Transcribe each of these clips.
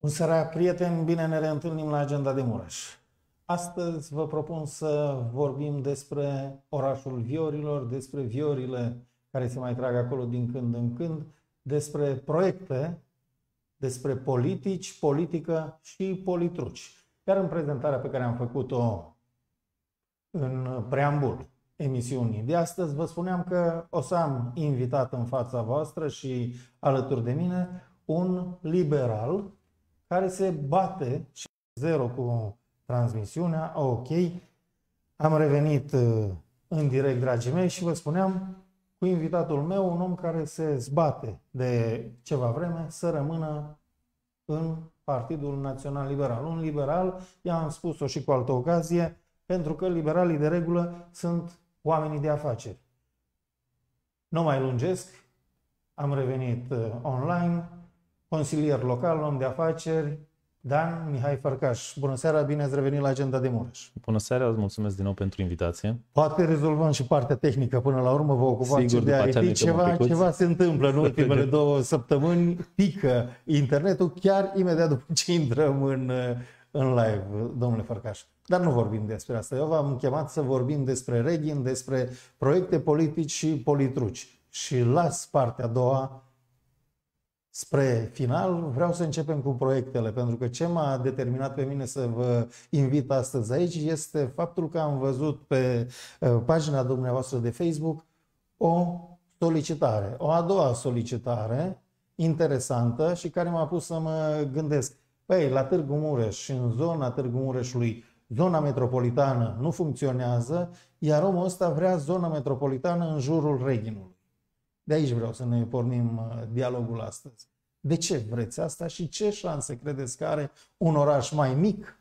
Un seara, prieten, bine ne reîntâlnim la Agenda de Mureș. Astăzi vă propun să vorbim despre orașul viorilor, despre viorile care se mai trag acolo din când în când, despre proiecte, despre politici, politică și politruci. Iar în prezentarea pe care am făcut-o în preambul emisiunii de astăzi, vă spuneam că o să am invitat în fața voastră și alături de mine un liberal care se bate și zero cu transmisiunea, ok. Am revenit uh, în direct, dragii mei, și vă spuneam cu invitatul meu, un om care se zbate de ceva vreme să rămână în Partidul Național Liberal. Un liberal, i-am spus-o și cu altă ocazie, pentru că liberalii de regulă sunt oamenii de afaceri. Nu mai lungesc, am revenit uh, online, consilier local, om de afaceri, Dan Mihai Fărcaș. Bună seara, bine ați revenit la Agenda de Mureș. Bună seara, îți mulțumesc din nou pentru invitație. Poate rezolvăm și partea tehnică până la urmă, vă ocupați Sigur, de IT. Ceva, ceva se întâmplă în ultimele două săptămâni, pică internetul chiar imediat după ce intrăm în, în live, domnule Fărcaș. Dar nu vorbim despre asta. Eu v-am chemat să vorbim despre Reghin, despre proiecte politici și politruci. Și las partea a doua Spre final, vreau să începem cu proiectele, pentru că ce m-a determinat pe mine să vă invit astăzi aici este faptul că am văzut pe eh, pagina dumneavoastră de Facebook o solicitare, o a doua solicitare interesantă și care m-a pus să mă gândesc. Păi, la Târgu Mureș și în zona Târgu Mureșului, zona metropolitană nu funcționează, iar omul ăsta vrea zona metropolitană în jurul Reginului. De aici vreau să ne pornim uh, dialogul astăzi. De ce vreți asta și ce șanse credeți că are un oraș mai mic,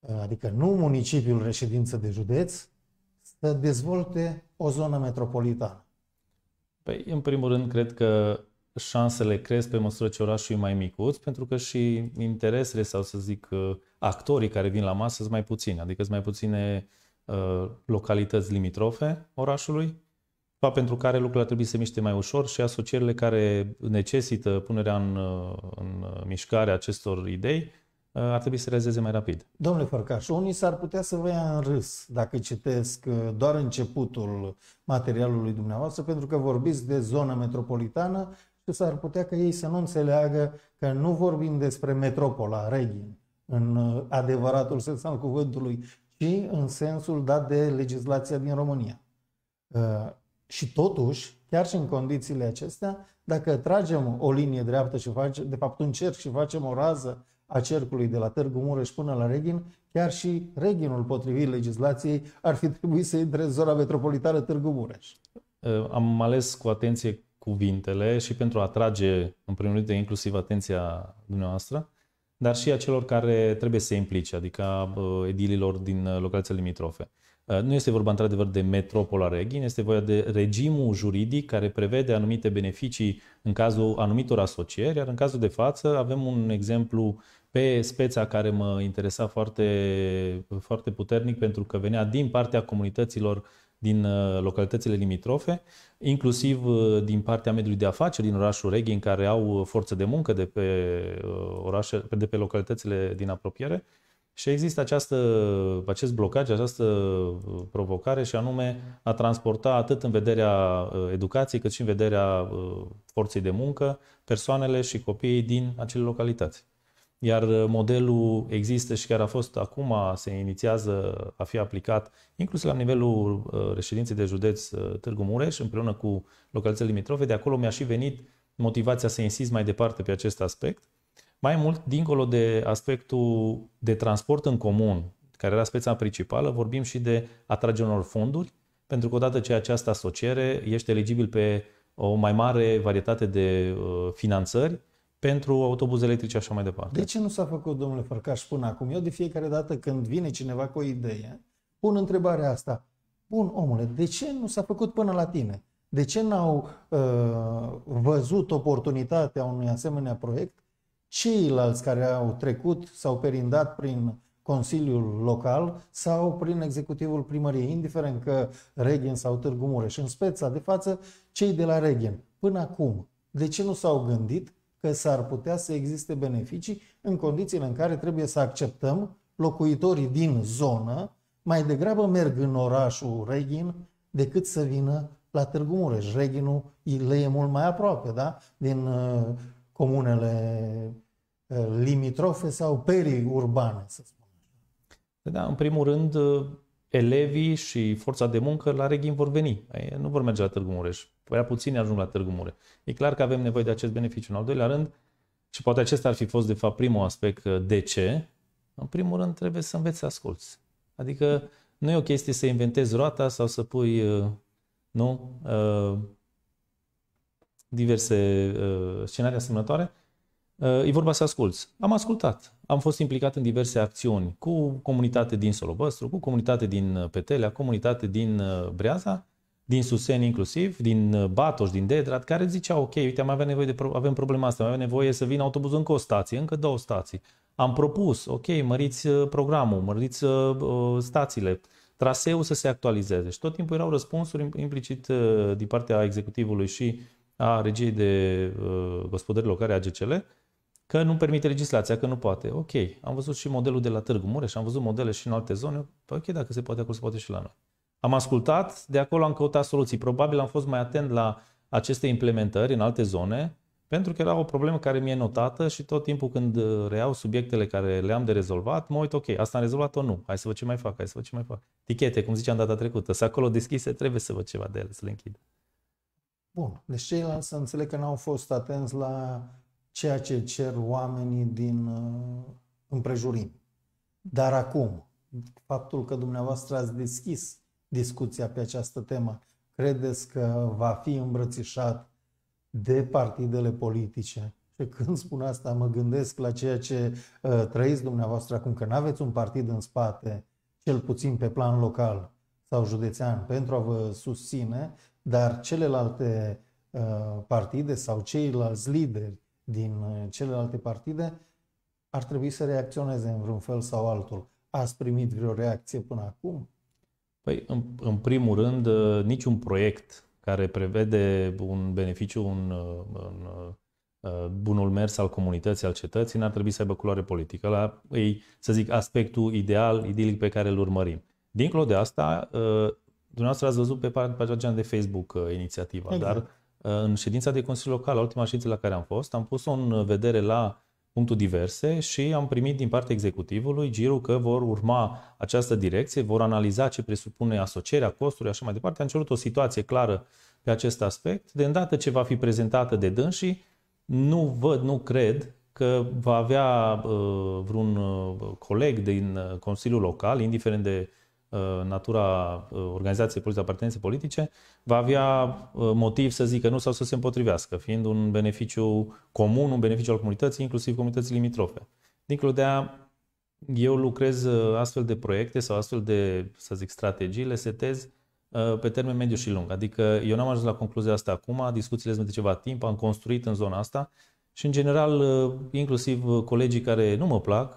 uh, adică nu municipiul reședință de județ, să dezvolte o zonă metropolitană? Păi, în primul rând, cred că șansele cresc pe măsură ce orașul e mai micuț, pentru că și interesele sau să zic uh, actorii care vin la masă sunt mai puțini, adică sunt mai puține localități limitrofe orașului ceva pentru care lucrurile ar trebui să se miște mai ușor și asocierile care necesită punerea în, în mișcare acestor idei uh, ar trebui să realizeze mai rapid. Domnule Fărcaș, unii s-ar putea să vă ia în râs dacă citesc uh, doar începutul materialului dumneavoastră, pentru că vorbiți de zona metropolitană și s-ar putea că ei să nu înțeleagă că nu vorbim despre metropola, reghin, în uh, adevăratul sens al cuvântului, ci în sensul dat de legislația din România. Și totuși, chiar și în condițiile acestea, dacă tragem o linie dreaptă și facem, de fapt un cerc și facem o rază a cercului de la Târgu Mureș până la Reghin, chiar și Reghinul, potrivit legislației, ar fi trebuit să intre în zona metropolitană Târgu Mureș. Ă, am ales cu atenție cuvintele și pentru a atrage, în primul rând, inclusiv atenția dumneavoastră, dar și a celor care trebuie să se implice, adică ă, edililor din ă, localitățile limitrofe. Uh, nu este vorba într-adevăr de metropola Reghin, este vorba de regimul juridic care prevede anumite beneficii în cazul anumitor asocieri, iar în cazul de față avem un exemplu pe speța care mă interesa foarte, foarte puternic pentru că venea din partea comunităților din uh, localitățile limitrofe, inclusiv uh, din partea mediului de afaceri din orașul Reghin, care au forță de muncă de pe, orașe, de pe localitățile din apropiere și există această, acest blocaj, această uh, provocare și anume a transporta atât în vederea uh, educației cât și în vederea uh, forței de muncă persoanele și copiii din acele localități. Iar modelul există și chiar a fost acum, se inițiază a fi aplicat inclusiv la nivelul reședinței de județ Târgu Mureș, împreună cu localitățile limitrofe. De acolo mi-a și venit motivația să insist mai departe pe acest aspect mai mult, dincolo de aspectul de transport în comun, care era speța principală, vorbim și de atragerea unor fonduri, pentru că odată ce această asociere ești eligibil pe o mai mare varietate de uh, finanțări pentru autobuze electrice așa mai departe. De ce nu s-a făcut, domnule Fărcaș, până acum? Eu de fiecare dată când vine cineva cu o idee, pun întrebarea asta. Bun, omule, de ce nu s-a făcut până la tine? De ce n-au uh, văzut oportunitatea unui asemenea proiect ceilalți care au trecut, sau perindat prin Consiliul Local sau prin Executivul Primăriei, indiferent că Regen sau Târgu Mureș. În speța de față, cei de la Regen. Până acum, de ce nu s-au gândit că s-ar putea să existe beneficii în condițiile în care trebuie să acceptăm locuitorii din zonă mai degrabă merg în orașul Reghin decât să vină la Târgu Mureș. Reghinul le e mult mai aproape, da? Din uh, comunele Uh, limitrofe sau periurbane, să spun. Da, în primul rând, uh, elevii și forța de muncă la Reghin vor veni. Nu vor merge la Târgu Mureș. Prea păi, puțini ajung la Târgu Mureș. E clar că avem nevoie de acest beneficiu. În al doilea rând, și poate acesta ar fi fost de fapt primul aspect, uh, de ce? În primul rând trebuie să înveți să asculți. Adică nu e o chestie să inventezi roata sau să pui, nu, diverse scenarii asemănătoare, Uh, e vorba să asculți. Am ascultat. Am fost implicat în diverse acțiuni cu comunitate din Solobăstru, cu comunitate din uh, Petelea, comunitate din uh, Breaza, din Suseni inclusiv, din Batoș, din Dedrat, care ziceau, ok, uite, am avea nevoie de, pro- avem problema asta, avem nevoie să vină autobuzul încă o stație, încă două stații. Am propus, ok, măriți programul, măriți stațiile, traseul să se actualizeze. Și tot timpul erau răspunsuri implicit din partea executivului și a regiei de uh, gospodării locale, AGCL, că nu permite legislația, că nu poate. Ok, am văzut și modelul de la Târgu Mureș, am văzut modele și în alte zone. Păi ok, dacă se poate acolo, se poate și la noi. Am ascultat, de acolo am căutat soluții. Probabil am fost mai atent la aceste implementări în alte zone, pentru că era o problemă care mi-e notată și tot timpul când uh, reiau subiectele care le-am de rezolvat, mă uit, ok, asta am rezolvat-o, nu, hai să văd ce mai fac, hai să văd ce mai fac. Tichete, cum ziceam data trecută, să acolo deschise, trebuie să văd ceva de ele, să le închid. Bun, deci ceilalți să înțeleg că n-au fost atenți la ceea ce cer oamenii din uh, împrejurim. Dar acum, faptul că dumneavoastră ați deschis discuția pe această temă, credeți că va fi îmbrățișat de partidele politice? Și când spun asta, mă gândesc la ceea ce uh, trăiți dumneavoastră acum, că nu aveți un partid în spate, cel puțin pe plan local sau județean, pentru a vă susține, dar celelalte uh, partide sau ceilalți lideri din uh, celelalte partide ar trebui să reacționeze în vreun fel sau altul. Ați primit vreo reacție până acum? Păi, în, în primul rând, uh, niciun proiect care prevede un beneficiu, un, uh, un bunul mers al comunității, al cetății, n-ar trebui să aibă culoare politică. La ei, să zic, aspectul ideal, idilic pe care îl urmărim. Dincolo de asta, dumneavoastră ați văzut pe pagina de Facebook inițiativa, exact. dar în ședința de Consiliu Local, ultima ședință la care am fost, am pus-o în vedere la punctul diverse și am primit din partea executivului girul că vor urma această direcție, vor analiza ce presupune asocierea, costurilor așa mai departe. Am cerut o situație clară pe acest aspect. De îndată ce va fi prezentată de dânsii, nu văd, nu cred că va avea uh, vreun uh, coleg din uh, Consiliul Local, indiferent de Uh, natura uh, organizației politice, apartenențe politice, va avea uh, motiv să zică nu sau să se împotrivească, fiind un beneficiu comun, un beneficiu al comunității, inclusiv comunității limitrofe. Dincolo de a, eu lucrez astfel de proiecte sau astfel de, să zic, strategii, le setez pe termen mediu și lung. Adică eu n-am ajuns la concluzia asta acum, discuțiile sunt de ceva timp, am construit în zona asta și în general, inclusiv colegii care nu mă plac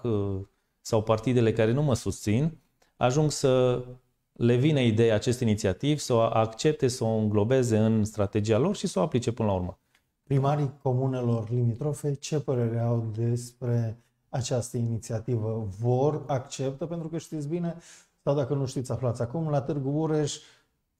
sau partidele care nu mă susțin, ajung să le vină ideea acest inițiativ, să o accepte, să o înglobeze în strategia lor și să o aplice până la urmă. Primarii comunelor limitrofe, ce părere au despre această inițiativă? Vor, acceptă, pentru că știți bine, sau dacă nu știți, aflați acum, la Târgu Ureș,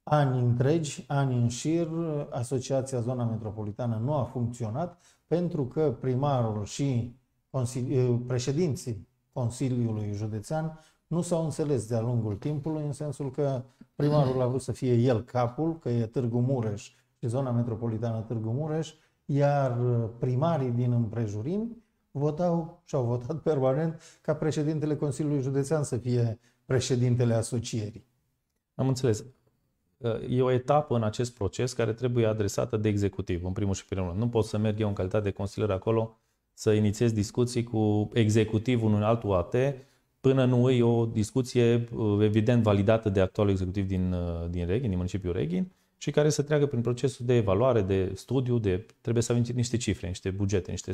ani întregi, ani în șir, Asociația Zona Metropolitană nu a funcționat pentru că primarul și eh, președinții Consiliului Județean nu s-au înțeles de-a lungul timpului, în sensul că primarul a vrut să fie el capul, că e Târgu Mureș și zona metropolitană Târgu Mureș, iar primarii din împrejurimi votau și au votat permanent ca președintele Consiliului Județean să fie președintele asocierii. Am înțeles. E o etapă în acest proces care trebuie adresată de executiv, în primul și primul rând. Nu pot să merg eu în calitate de consilier acolo să inițiez discuții cu executivul unui alt UAT până nu e o discuție uh, evident validată de actualul executiv din, uh, din Reghin, din municipiul Reghin, și care să treacă prin procesul de evaluare, de studiu, de trebuie să avem niște cifre, niște bugete, niște,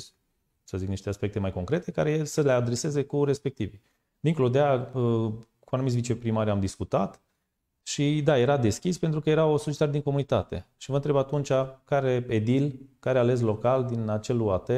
să zic, niște aspecte mai concrete care să le adreseze cu respectivii. Dincolo de a, uh, cu anumiți viceprimari am discutat și da, era deschis pentru că era o societate din comunitate. Și vă întreb atunci care edil, care ales local din acel UAT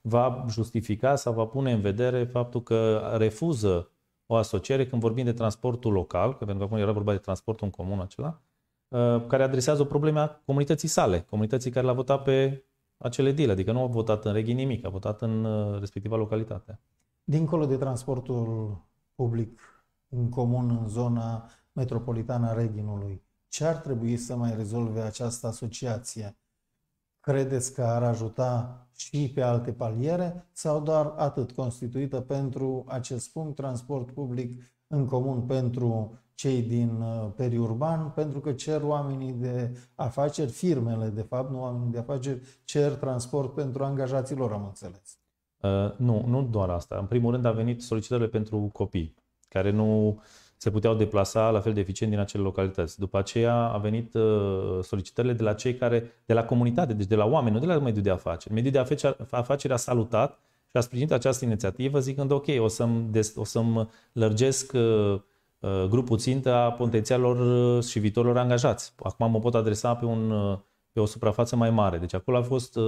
va justifica sau va pune în vedere faptul că refuză o asociere când vorbim de transportul local, că pentru că acum era vorba de transportul în comun acela, uh, care adresează o problemă a comunității sale, comunității care l-a votat pe acele deal, adică nu a votat în regii nimic, a votat în uh, respectiva localitate. Dincolo de transportul public în comun în zona metropolitană a Reginului, ce ar trebui să mai rezolve această asociație? credeți că ar ajuta și pe alte paliere sau doar atât constituită pentru acest punct, transport public în comun pentru cei din uh, periurban, pentru că cer oamenii de afaceri, firmele de fapt, nu oamenii de afaceri, cer transport pentru angajații lor, am înțeles. Uh, nu, nu doar asta. În primul rând a venit solicitările pentru copii, care nu uh, se puteau deplasa la fel de eficient din acele localități. După aceea a venit uh, solicitările de la cei care, de la comunitate, deci de la oameni, nu de la mediul de afaceri. Mediul de afaceri a salutat și a sprijinit această inițiativă zicând ok, o să-mi, des, o să-mi lărgesc uh, uh, grupul țintă a potențialor și viitorilor angajați. Acum mă pot adresa pe, un, pe o suprafață mai mare. Deci acolo a fost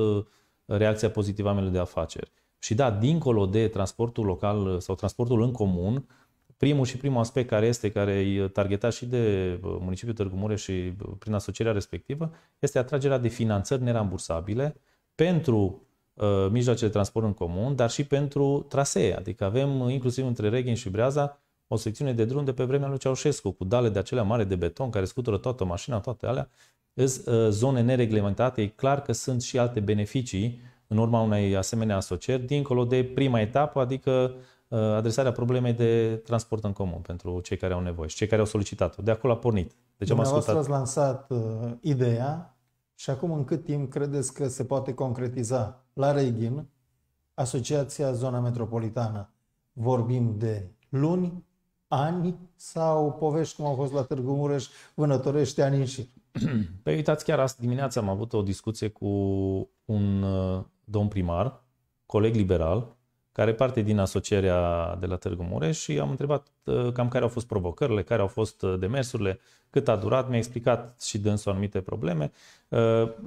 reacția pozitivă a mediului de afaceri. Și da, dincolo de transportul local sau transportul în comun, Primul și primul aspect care este, care e targetat și de municipiul Târgu Mureș și prin asocierea respectivă, este atragerea de finanțări nerambursabile pentru uh, ă, mijloace de transport în comun, dar și pentru trasee. Adică avem inclusiv între Reghin și Breaza o secțiune de drum de pe vremea lui Ceaușescu, cu dale de acelea mare de beton care scutură toată mașina, toate alea, sunt uh, ă, zone nereglementate. E clar că sunt și alte beneficii în urma unei asemenea asocieri, dincolo de prima etapă, adică Uh, adresarea problemei de transport în comun pentru cei care au nevoie și cei care au solicitat-o. De acolo a pornit. Deci am ascultat. ați lansat uh, ideea și acum în cât timp credeți că se poate concretiza la Reghin, Asociația Zona Metropolitană? Vorbim de luni, ani sau povești cum au fost la Târgu Mureș, vânătorește ani și. Păi uitați, chiar azi dimineața am avut o discuție cu un uh, domn primar, coleg liberal, care parte din asocierea de la Târgu Mureș și am întrebat uh, cam care au fost provocările, care au fost uh, demersurile, cât a durat, mi-a explicat și dânsul anumite probleme. Uh,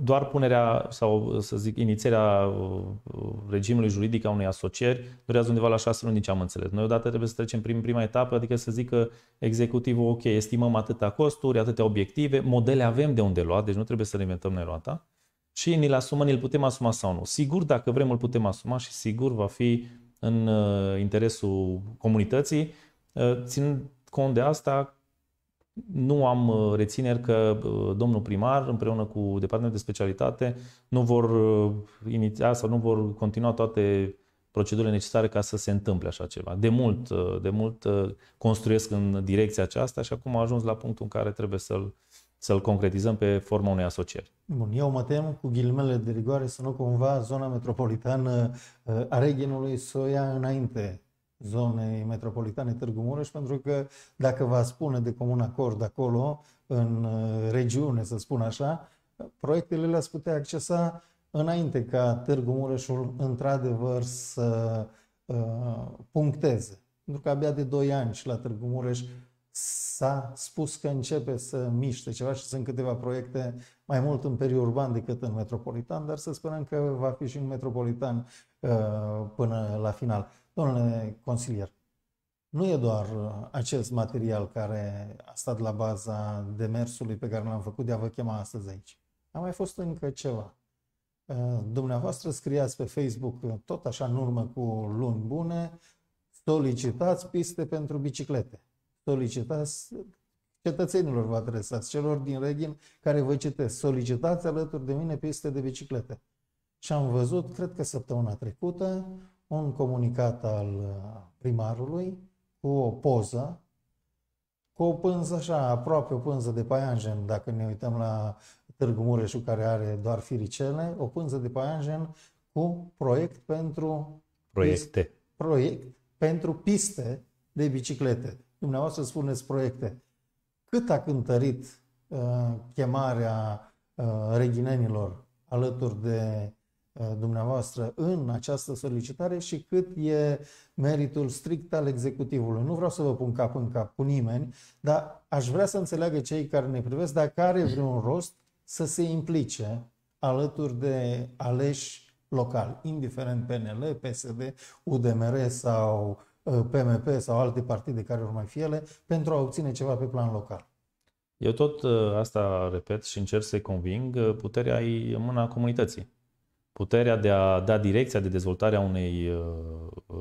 doar punerea sau, să zic, inițierea regimului juridic a unei asocieri durează undeva la șase luni nici ce am înțeles. Noi odată trebuie să trecem prin prima etapă, adică să zică executivul, ok, estimăm atâta costuri, atâtea obiective, modele avem de unde lua, deci nu trebuie să reinventăm noi roata și ni-l asumăm, ni-l putem asuma sau nu. Sigur, dacă vrem, îl putem asuma și sigur va fi în uh, interesul comunității. Uh, ținând cont de asta, nu am uh, rețineri că domnul primar împreună cu departamentul de specialitate nu vor iniția sau nu vor continua toate procedurile necesare ca să se întâmple așa ceva. De mult, de mult construiesc în direcția aceasta și acum a ajuns la punctul în care trebuie să-l să-l concretizăm pe forma unei asocieri. Bun, eu mă tem cu ghilimele de rigoare să nu cumva zona metropolitană uh, a Reghinului să o ia înainte zonei metropolitane Târgu Mureș, pentru că dacă va spune de comun acord acolo, în uh, regiune, să spun așa, proiectele le-ați putea accesa înainte ca Târgu Mureșul într-adevăr să uh, puncteze. Pentru că abia de 2 ani și la Târgu Mureș s-a spus că începe să miște ceva și sunt câteva proiecte mai mult în periurban decât în metropolitan, dar să sperăm că va fi și în metropolitan uh, până la final. Domnule consilier, nu e doar acest material care a stat la baza demersului pe care l-am făcut de a vă chema astăzi aici. A mai fost încă ceva. Uh, dumneavoastră scriați pe Facebook, tot așa în urmă cu luni bune, solicitați piste pentru biciclete solicitați cetățenilor vă adresați, celor din Reghin care vă citesc, solicitați alături de mine piste de biciclete. Și am văzut, cred că săptămâna trecută, un comunicat al uh, primarului cu o poză, cu o pânză așa, aproape o pânză de paianjen, dacă ne uităm la Târgu Mureșu, care are doar firicele, o pânză de paianjen cu proiect pentru... Proiecte. Pist, proiect pentru piste de biciclete dumneavoastră spuneți proiecte. Cât a cântărit uh, chemarea uh, reginenilor alături de uh, dumneavoastră în această solicitare și cât e meritul strict al executivului. Nu vreau să vă pun cap în cap cu nimeni, dar aș vrea să înțeleagă cei care ne privesc dacă are vreun rost să se implice alături de aleși locali, indiferent PNL, PSD, UDMR sau PMP uh, sau alte partide care vor mai fi ele, pentru a obține ceva pe plan local. Eu tot uh, asta repet și încerc să-i conving, uh, puterea e în mâna comunității. Puterea de a da direcția de dezvoltare a unei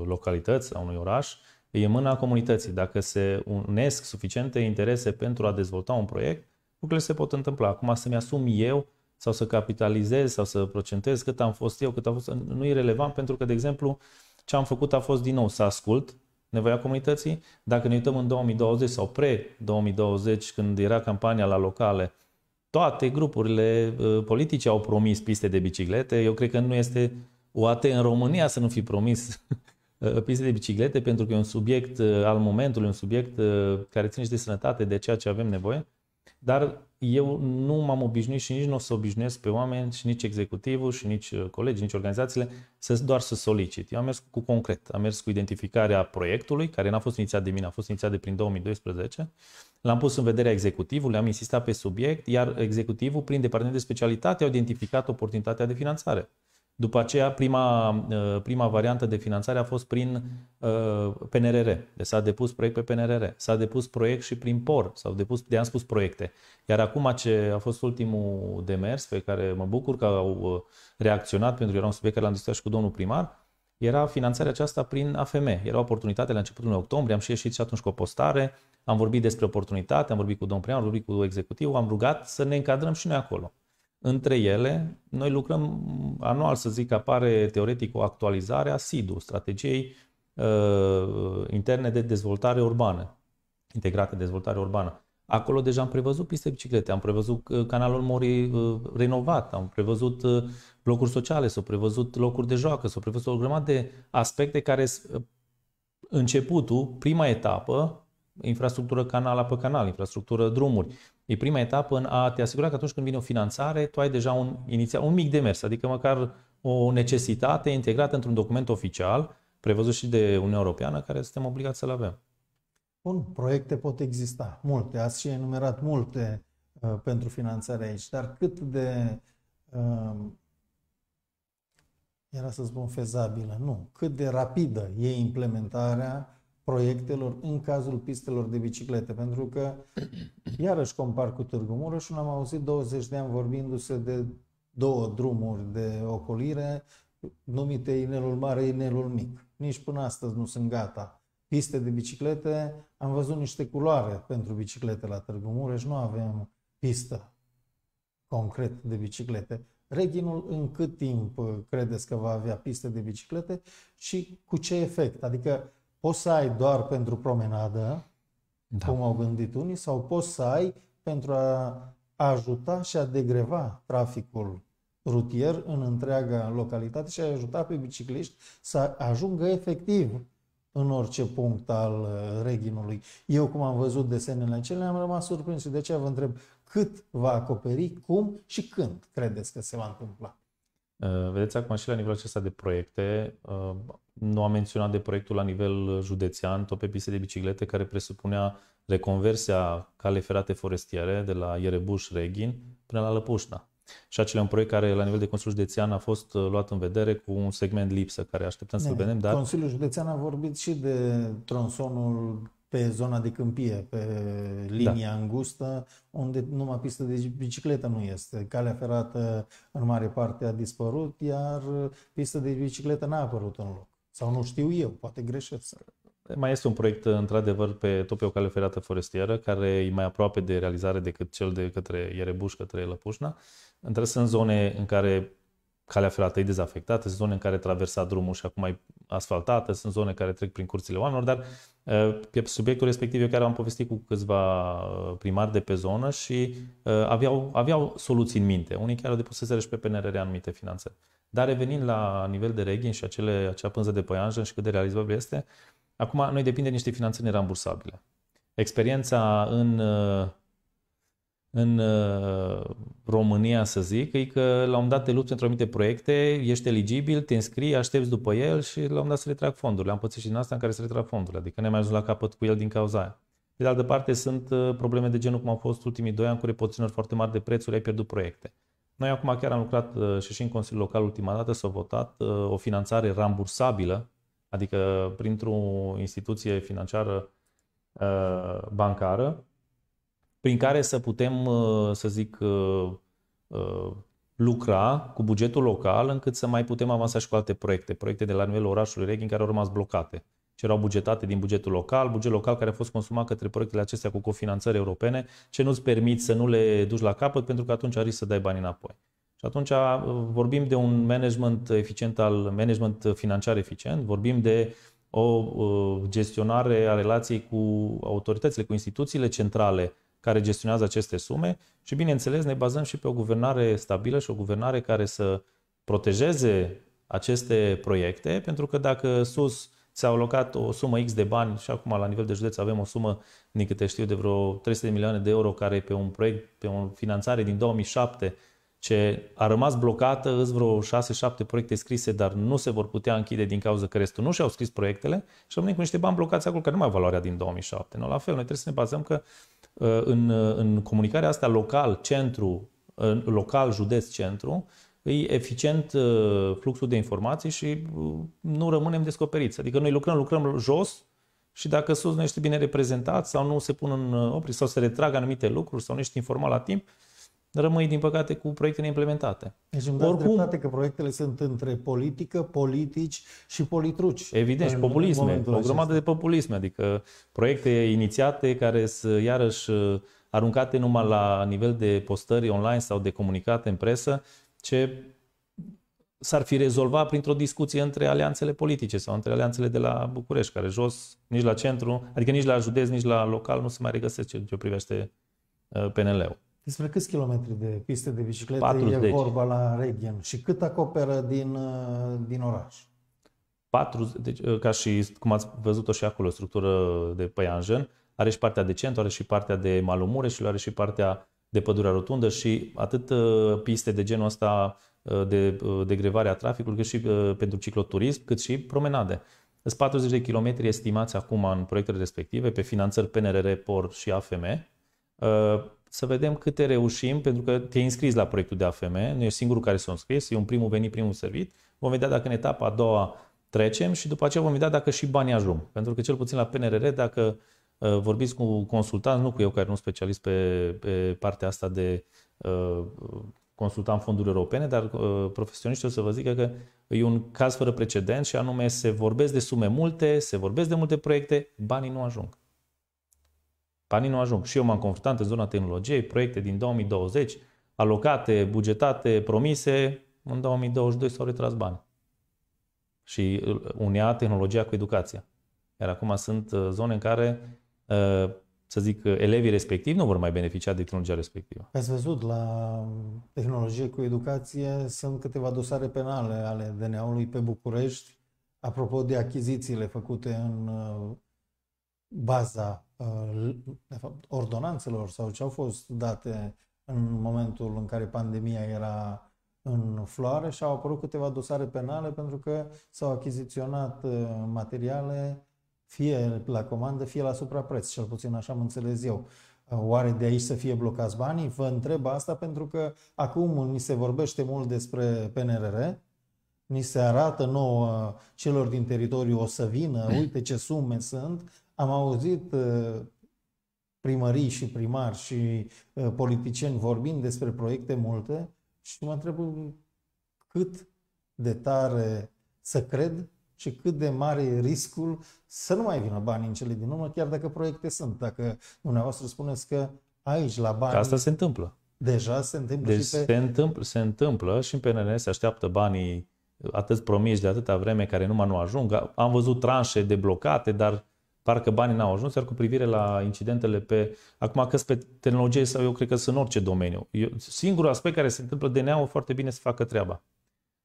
localități, a unui oraș, e în mâna comunității. Dacă se unesc suficiente interese pentru a dezvolta un proiect, lucrurile se pot întâmpla. Acum să-mi asum eu sau să capitalizez sau să procentez cât am fost eu, cât a fost, nu e relevant pentru că, de exemplu, ce am făcut a fost din nou să ascult nevoia comunității. Dacă ne uităm în 2020 sau pre-2020, când era campania la locale, toate grupurile uh, politice au promis piste de biciclete. Eu cred că nu este OAT în România să nu fi promis uh, piste de biciclete, pentru că e un subiect uh, al momentului, un subiect care ține și de sănătate, de ceea ce avem nevoie. Dar eu nu m-am obișnuit și nici nu o să obișnuiesc pe oameni și nici executivul și nici uh, colegii, nici organizațiile să doar să solicit. Eu am mers cu concret, am mers cu identificarea proiectului, care n-a fost inițiat de mine, a fost inițiat de prin 2012, l-am pus în vederea executivului, am insistat pe subiect, iar executivul, prin departament de specialitate, a identificat oportunitatea de finanțare. După aceea, prima, uh, prima variantă de finanțare a fost prin uh, PNRR. Deci s-a depus proiect pe PNRR. S-a depus proiect și prin POR. S-au depus, de am spus, proiecte. Iar acum ce a fost ultimul demers pe care mă bucur că au uh, reacționat, pentru că era un subiect care l-am discutat și cu domnul primar, era finanțarea aceasta prin AFM. Era oportunitate la începutul lui octombrie, am și ieșit și atunci cu o postare, am vorbit despre oportunitate, am vorbit cu domnul primar, am vorbit cu executivul, am rugat să ne încadrăm și noi acolo. Între ele, noi lucrăm anual, să zic, apare teoretic o actualizare a SIDU, strategiei uh, interne de dezvoltare urbană, integrată de dezvoltare urbană. Acolo deja am prevăzut piste biciclete, am prevăzut uh, canalul uh, renovat, am prevăzut uh, locuri sociale, s-au prevăzut locuri de joacă, s-au prevăzut o grămadă de aspecte care uh, începutul, prima etapă, infrastructură canal apă canal, infrastructură drumuri, E prima etapă în a te asigura că atunci când vine o finanțare, tu ai deja un, inițial, un mic demers, adică măcar o necesitate integrată într-un document oficial, prevăzut și de Uniunea Europeană, care suntem obligați să-l avem. Bun, proiecte pot exista, multe. Ați și enumerat multe uh, pentru finanțare aici, dar cât de uh, era să spun fezabilă, nu, cât de rapidă e implementarea proiectelor în cazul pistelor de biciclete, pentru că iarăși compar cu Târgu Mureș, am auzit 20 de ani vorbindu-se de două drumuri de ocolire numite inelul mare, inelul mic. Nici până astăzi nu sunt gata. Piste de biciclete, am văzut niște culoare pentru biciclete la Târgu Mureș, nu avem pistă concret de biciclete. Reginul în cât timp credeți că va avea piste de biciclete și cu ce efect? Adică poți să ai doar pentru promenadă, da. cum au gândit unii, sau poți să ai pentru a ajuta și a degreva traficul rutier în întreaga localitate și a ajuta pe bicicliști să ajungă efectiv în orice punct al uh, reginului. Eu, cum am văzut desenele acelea, am rămas surprins și de aceea vă întreb cât va acoperi, cum și când credeți că se va întâmpla. Uh, vedeți, acum și la nivelul acesta de proiecte, uh, nu am menționat de proiectul la nivel județean, tot pe piste de biciclete, care presupunea reconversia cale ferate forestiere de la Ierebuș-Reghin până la Lăpușna. Și acela un proiect care la nivel de Consiliul Județean a fost uh, luat în vedere cu un segment lipsă care așteptăm să-l vedem. Dar... Consiliul Județean a vorbit și de tronsonul pe zona de câmpie, pe linia da. îngustă, unde numai pistă de bicicletă nu este. Calea ferată în mare parte a dispărut, iar pista de bicicletă n-a apărut în loc. Sau nu știu eu, poate greșesc. Mai este un proiect, într-adevăr, pe, tot pe o cale ferată forestieră, care e mai aproape de realizare decât cel de către Ierebuș, către Lăpușna. Între sunt zone în care calea ferată e dezafectată, sunt zone în care traversa drumul și acum e asfaltată, sunt zone care trec prin curțile oamenilor, dar pe eh, subiectul respectiv eu chiar am povestit cu câțiva eh, primari de pe zonă și eh, aveau, aveau soluții în minte. Unii chiar să și pe PNRR anumite finanțări. Dar revenind la nivel de reghin și acele, acea pânză de păianjen și cât de realizabil este, acum noi depinde de niște finanțe nerambursabile. Experiența în, uh, în uh, România, să zic, e că la un dat te lupți într-o anumite proiecte, ești eligibil, te înscrii, aștepți după el și la un dat se retrag fondurile. Am pățit și din asta în care se retrag fondurile, adică ne-am ajuns la capăt cu el din cauza aia. Pe de altă parte, sunt uh, probleme de genul cum au fost ultimii doi ani cu repoziționări foarte mari de prețuri, ai pierdut proiecte. Noi acum chiar am lucrat uh, și și în Consiliul Local ultima dată s-a votat uh, o finanțare rambursabilă, adică printr-o instituție financiară uh, bancară, prin care să putem, să zic, lucra cu bugetul local încât să mai putem avansa și cu alte proiecte, proiecte de la nivelul orașului Reghin care au rămas blocate ce erau bugetate din bugetul local, buget local care a fost consumat către proiectele acestea cu cofinanțări europene, ce nu-ți permit să nu le duci la capăt, pentru că atunci risc să dai bani înapoi. Și atunci uh, vorbim de un management eficient al management financiar eficient, vorbim de o uh, gestionare a relației cu autoritățile, cu instituțiile centrale care gestionează aceste sume și, bineînțeles, ne bazăm și pe o guvernare stabilă și o guvernare care să protejeze aceste proiecte, pentru că dacă sus s-a alocat o sumă X de bani și acum la nivel de județ avem o sumă, din câte știu, de vreo 300 de milioane de euro care pe un proiect, pe o finanțare din 2007 ce a rămas blocată, îți vreo 6-7 proiecte scrise, dar nu se vor putea închide din cauza că restul nu și-au scris proiectele și rămânem cu niște bani blocați acolo, care nu mai au valoarea din 2007. No, la fel, noi trebuie să ne bazăm că uh, în, uh, în comunicarea asta local, centru, uh, local, județ, centru, e eficient uh, fluxul de informații și uh, nu rămânem descoperiți. Adică noi lucrăm, lucrăm jos și dacă sus nu ești bine reprezentat sau nu se pun în uh, opri sau se retrag anumite lucruri sau nu ești informat la timp, rămâi, din păcate, cu proiecte neimplementate. Deci îmi Oricum, dreptate că proiectele sunt între politică, politici și politruci. Evident, și populisme. O grămadă acesta. de populisme, adică proiecte inițiate care sunt iarăși aruncate numai la nivel de postări online sau de comunicate în presă, ce s-ar fi rezolvat printr-o discuție între alianțele politice sau între alianțele de la București, care jos, nici la centru, adică nici la județ, nici la local nu se mai regăsesc ce, privește uh, PNL-ul. Despre câți kilometri de piste de biciclete 40. e vorba la Regen și cât acoperă din, uh, din oraș? 40, deci, uh, ca și cum ați văzut-o și acolo, structură de păianjen, are și partea de centru, are și partea de Malumure și are și partea de pădurea rotundă și atât uh, piste de genul ăsta uh, de uh, degrevare a traficului, cât și pentru cicloturism, cât și promenade. Sunt 40 de kilometri estimați acum în proiectele respective, pe finanțări PNRR, POR și AFM. Să vedem câte reușim, pentru că te-ai înscris la proiectul de AFM, nu ești singurul care s-a înscris, e un primul venit, primul servit. Vom vedea dacă în etapa a doua trecem și după aceea vom vedea dacă și banii ajung. Pentru că cel puțin la PNRR, dacă Uh, vorbiți cu consultant, nu cu eu care nu sunt specialist pe, pe partea asta de uh, consultant fonduri europene, dar uh, profesioniștii o să vă zică că e un caz fără precedent și anume se vorbesc de sume multe, se vorbesc de multe proiecte, banii nu ajung. Banii nu ajung. Și eu m-am confruntat în zona tehnologiei, proiecte din 2020, alocate, bugetate, promise, în 2022 s-au retras bani. Și unea tehnologia cu educația. Iar acum sunt zone în care Uh, să zic, uh, elevii respectivi nu vor mai beneficia de tehnologia respectivă. Ați văzut, la tehnologie cu educație sunt câteva dosare penale ale DNA-ului pe București, apropo de achizițiile făcute în uh, baza, de fapt, ordonanțelor sau ce au fost date în momentul în care pandemia era în floare și au apărut câteva dosare penale pentru că s-au achiziționat materiale fie la comandă, fie la suprapreț, cel puțin așa am înțeles eu. Oare de aici să fie blocați banii? Vă întreb asta pentru că acum ni se vorbește mult despre PNRR, ni se arată nouă celor din teritoriu o să vină, uite ce sume sunt. Am auzit uh, primării și primari și uh, politicieni vorbind despre proiecte multe și mă întreb um, cât de tare să cred și cât de mare e riscul să nu mai vină banii în cele din urmă, chiar dacă proiecte sunt. Dacă dumneavoastră spuneți că aici, la bani... asta se întâmplă. Deja se întâmplă deci și pe... se, întâmpl- se întâmplă și în PNL se așteaptă banii atât promiși de atâta vreme care numai nu ajung. Am văzut tranșe deblocate, dar parcă banii n-au ajuns, iar cu privire la incidentele pe... Acum că pe tehnologie sau eu cred că sunt în orice domeniu. Eu, singurul aspect care se întâmplă, DNA-ul foarte bine să facă treaba.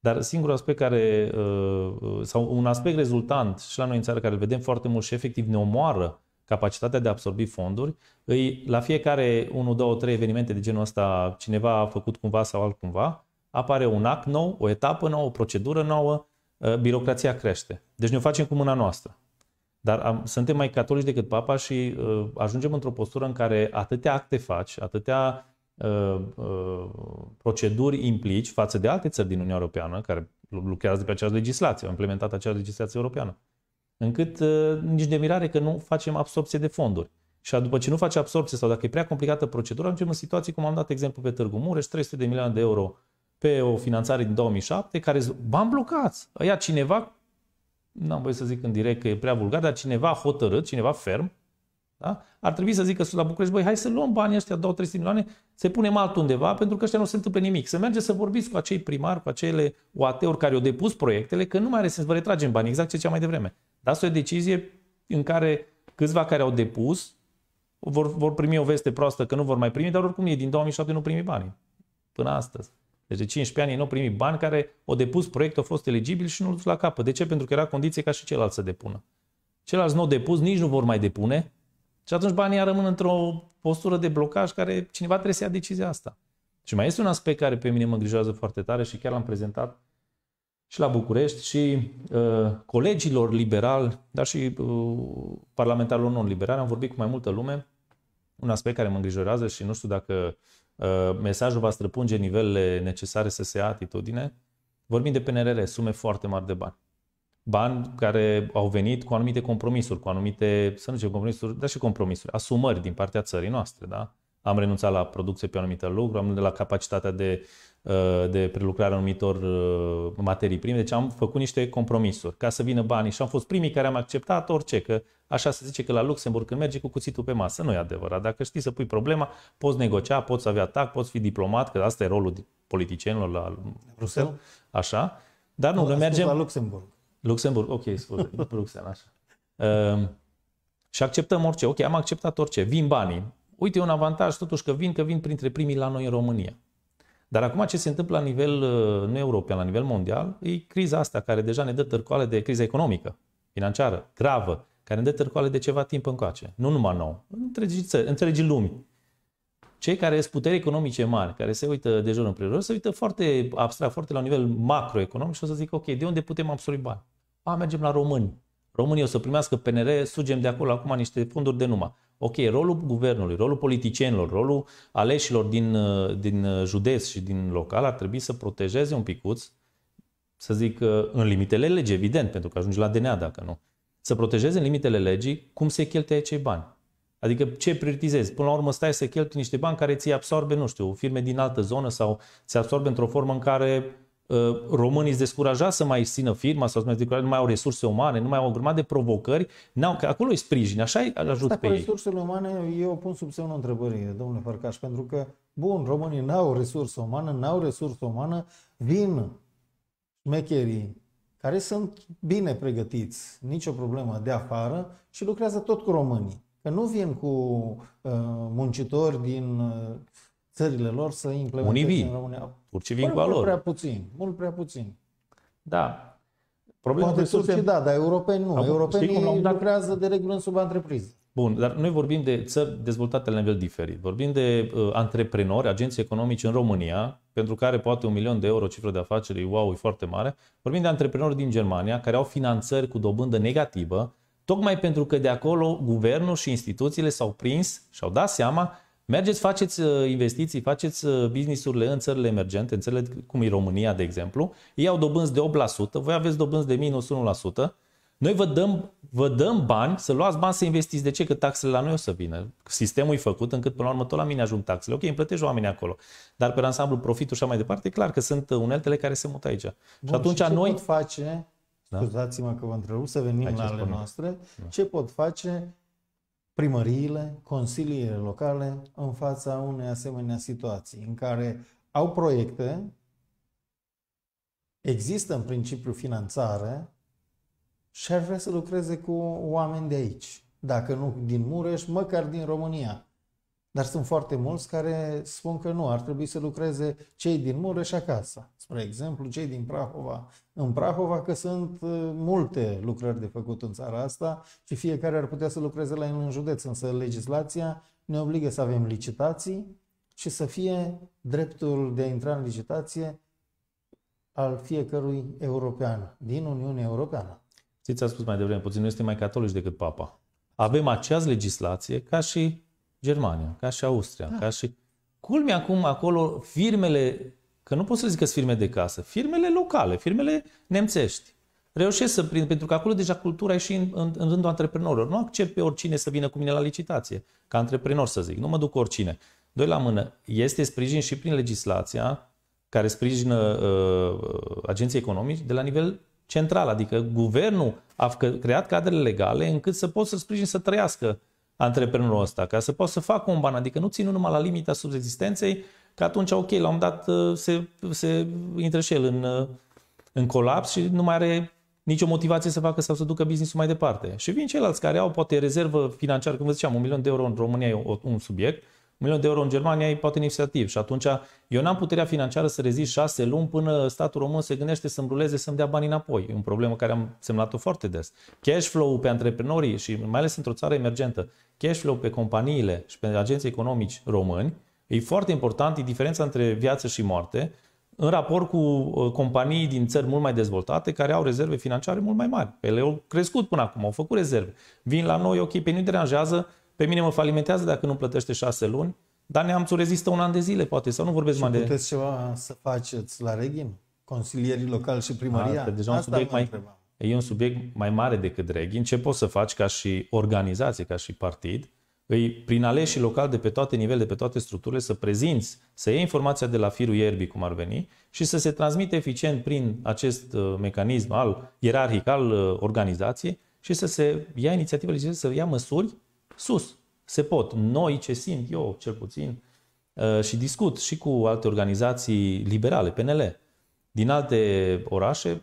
Dar singurul aspect care, uh, uh, sau un aspect rezultant și la noi în țară care îl vedem foarte mult și efectiv ne omoară capacitatea de a absorbi fonduri, îi, la fiecare 1, 2, 3 evenimente de genul ăsta, cineva a făcut cumva sau altcumva, apare un act nou, o etapă nouă, o procedură nouă, uh, birocrația crește. Deci ne o facem cu mâna noastră. Dar am, suntem mai catolici decât papa și uh, ajungem într-o postură în care atâtea acte faci, atâtea Uh, uh, proceduri implici față de alte țări din Uniunea Europeană care lucrează pe această legislație, au implementat această legislație europeană. Încât uh, nici de mirare că nu facem absorpție de fonduri. Și după ce nu face absorpție sau dacă e prea complicată procedura, ajungem în situații cum am dat exemplu pe Târgu Mureș, 300 de milioane de euro pe o finanțare din 2007, care bani blocați. Aia cineva, n-am voie să zic în direct că e prea vulgar, dar cineva hotărât, cineva ferm, da? Ar trebui să zică la București, băi, hai să luăm banii ăștia, dau 300 milioane, să punem altundeva, pentru că ăștia nu se întâmplă nimic. Să mergeți să vorbiți cu acei primari, cu acele oat uri care au depus proiectele, că nu mai are sens, vă retragem banii, exact ce cea mai devreme. e o decizie în care câțiva care au depus vor, vor primi o veste proastă că nu vor mai primi, dar oricum ei din 2007 nu primi banii, până astăzi. Deci de 15 ani nu au primit bani care au depus proiectul, au fost eligibil și nu l dus la capăt. De ce? Pentru că era condiție ca și celălalt să depună. Celălalt nu au depus, nici nu vor mai depune, și atunci banii rămân într-o postură de blocaj care cineva trebuie să ia decizia asta. Și mai este un aspect care pe mine mă îngrijorează foarte tare și chiar l-am prezentat și la București și uh, colegilor liberali, dar și uh, parlamentarilor non-liberali. Am vorbit cu mai multă lume. Un aspect care mă îngrijorează și nu știu dacă uh, mesajul va străpunge nivelele necesare să se ia atitudine. Vorbim de PNRR, sume foarte mari de bani bani care au venit cu anumite compromisuri, cu anumite, să nu zicem compromisuri, dar și compromisuri, asumări din partea țării noastre, da? Am renunțat la producție pe anumite lucruri, am de la capacitatea de, uh, de prelucrare a anumitor uh, materii prime, deci am făcut niște compromisuri ca să vină banii și am fost primii care am acceptat orice, că așa se zice că la Luxemburg când merge cu cuțitul pe masă, nu e adevărat. Dacă știi să pui problema, poți negocia, poți avea atac, poți fi diplomat, că asta e rolul politicienilor la Bruxelles, așa, dar nu, noi mergem la Luxemburg. Luxemburg, ok, scuze, Bruxelles, așa. Uh, și acceptăm orice. Ok, am acceptat orice. Vin banii. Uite, un avantaj totuși că vin, că vin printre primii la noi în România. Dar acum ce se întâmplă la nivel uh, nu european, la nivel mondial, e criza asta care deja ne dă târcoale de criza economică, financiară, gravă, care ne dă târcoale de ceva timp încoace. Nu numai nou, întregi, țări, întregi lumi. Cei care sunt puteri economice mari, care se uită de jur împrejur, se uită foarte abstract, foarte la nivel macroeconomic și o să zic, ok, de unde putem absorbi bani? A, mergem la români. Românii o să primească PNR, sugem de acolo acum niște fonduri de numă. Ok, rolul guvernului, rolul politicienilor, rolul aleșilor din, uh, din uh, județ și din local ar trebui să protejeze un picuț, să zic, uh, în limitele legii, evident, pentru că ajungi la DNA dacă nu, să protejeze în limitele legii cum se cheltuie acei bani. Adică ce prioritizezi? Până la urmă stai să cheltui niște bani care ți absorbe, nu știu, firme din altă zonă sau se absorbe într-o formă în care Uh, românii sunt descurajați să mai țină firma sau să mai descurajați, nu mai au resurse umane, nu mai au o grămadă de provocări, n-au, că acolo îi sprijin, așa îi ajut Asta pe ei. resursele umane eu pun sub semnul întrebării, domnule Farcaș, pentru că, bun, românii n-au resursă umană, n-au resursă umană, vin mecherii care sunt bine pregătiți, nicio problemă, de afară și lucrează tot cu românii. Că nu vin cu uh, muncitori din uh, țările lor să implementeze Unii vin. în România. Turcii vin cu Mult prea puțin, mult prea puțin. Da. Problema Poate turcii, da, dar europeni nu. Am, Europenii cum dat... lucrează de regulă în subantrepriză. Bun, dar noi vorbim de țări dezvoltate la nivel diferit. Vorbim de uh, antreprenori, agenții economici în România, pentru care poate un milion de euro cifră de afaceri, wow, e foarte mare. Vorbim de antreprenori din Germania care au finanțări cu dobândă negativă, tocmai pentru că de acolo guvernul și instituțiile s-au prins și au dat seama Mergeți, faceți uh, investiții, faceți uh, business-urile în țările emergente, în țările cum e România, de exemplu. Ei au dobânzi de 8%, voi aveți dobânzi de minus 1%. Noi vă dăm, vă dăm bani, să luați bani să investiți. De ce? Că taxele la noi o să vină. Sistemul e făcut încât până la urmă tot la mine ajung taxele. Ok, îmi plătești oamenii acolo. Dar pe ansamblu, profitul și așa mai departe, e clar că sunt uh, uneltele care se mută aici. Bun, și atunci și ce noi... pot face, da? scuzați-mă că vă întrerup, să venim Aici la ale noastre, da. ce pot face primăriile, consiliile locale în fața unei asemenea situații în care au proiecte, există în principiu finanțare și ar vrea să lucreze cu oameni de aici, dacă nu din Mureș, măcar din România. Dar sunt foarte mulți care spun că nu, ar trebui să lucreze cei din Mureș acasă. Spre exemplu, cei din Prahova. În Prahova că sunt uh, multe lucrări de făcut în țara asta și fiecare ar putea să lucreze la el în județ, însă legislația ne obligă să avem licitații și să fie dreptul de a intra în licitație al fiecărui european din Uniunea Europeană. Știți, a spus mai devreme, puțin, nu este mai catolici decât Papa. Avem această legislație ca și Germania, ca și Austria, da. ca și... Culme acum acolo firmele, că nu pot să zic că sunt firme de casă, firmele locale, firmele nemțești, reușesc să prind, pentru că acolo deja cultura e și în, în, în rândul antreprenorilor. Nu accept pe oricine să vină cu mine la licitație, ca antreprenor să zic, nu mă duc oricine. Doi la mână, este sprijin și prin legislația care sprijină uh, agenții economici de la nivel central, adică guvernul a creat cadrele legale încât să poți să sprijin să trăiască antreprenorul ăsta, ca să poată să facă un ban, adică nu ținu numai la limita subsistenței că atunci, ok, la un dat uh, se, se intră și el în, uh, în colaps și nu mai are nicio motivație să facă sau să ducă businessul mai departe. Și vin ceilalți care au poate rezervă financiară, cum vă ziceam, un milion de euro în România e un subiect, milion de euro în Germania e poate inițiativ și atunci eu n-am puterea financiară să rezist șase luni până statul român se gândește să-mi ruleze, să-mi dea banii înapoi. E un problemă care am semnat o foarte des. Cash flow pe antreprenorii și mai ales într-o țară emergentă, cash flow pe companiile și pe agenții economici români e foarte important, e diferența între viață și moarte în raport cu uh, companii din țări mult mai dezvoltate care au rezerve financiare mult mai mari. Pe ele au crescut până acum, au făcut rezerve. Vin la noi, ok, pe nu deranjează, pe mine mă falimentează dacă nu plătește șase luni, dar neamțul rezistă un an de zile, poate, sau nu vorbesc mai puteți de... puteți ceva să faceți la Reghin? Consilierii locali și primăria? Asta, deja Asta un subiect mai, E un subiect mai mare decât Reghin. Ce poți să faci ca și organizație, ca și partid? Îi, prin aleșii locali de pe toate nivelele, de pe toate structurile, să prezinți, să iei informația de la firul ierbii, cum ar veni, și să se transmite eficient prin acest uh, mecanism al ierarhic al uh, organizației și să se ia inițiativă, să ia măsuri sus. Se pot. Noi ce simt, eu cel puțin, uh, și discut și cu alte organizații liberale, PNL, din alte orașe,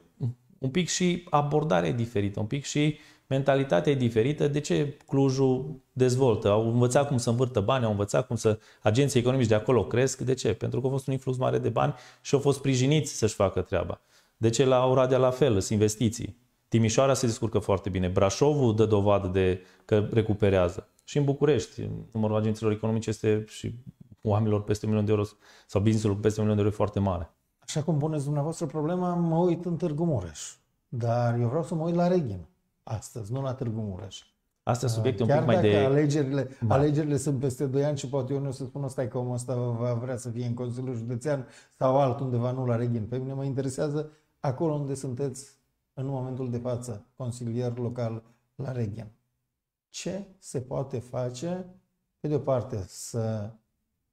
un pic și abordarea e diferită, un pic și mentalitatea e diferită. De ce Clujul dezvoltă? Au învățat cum să învârtă bani, au învățat cum să... Agenții economici de acolo cresc. De ce? Pentru că a fost un influx mare de bani și au fost sprijiniți să-și facă treaba. De ce la Oradea la fel, sunt investiții. Timișoara se descurcă foarte bine, Brașovul dă dovadă de că recuperează. Și în București, numărul agenților economice este și oamenilor peste un milion de euro sau business peste un milion de euro foarte mare. Așa cum puneți dumneavoastră problema, mă uit în Târgu Mureș. Dar eu vreau să mă uit la Reghin astăzi, nu la Târgu Mureș. Astea subiecte ah, Chiar un pic mai de... alegerile, da. alegerile sunt peste 2 ani și poate eu nu o să spun stai că omul ăsta va vrea să fie în Consiliul Județean sau altundeva, nu la Reghin. Pe mine mă interesează acolo unde sunteți în momentul de față, consilier local la Reghem. Ce se poate face? Pe de o parte, să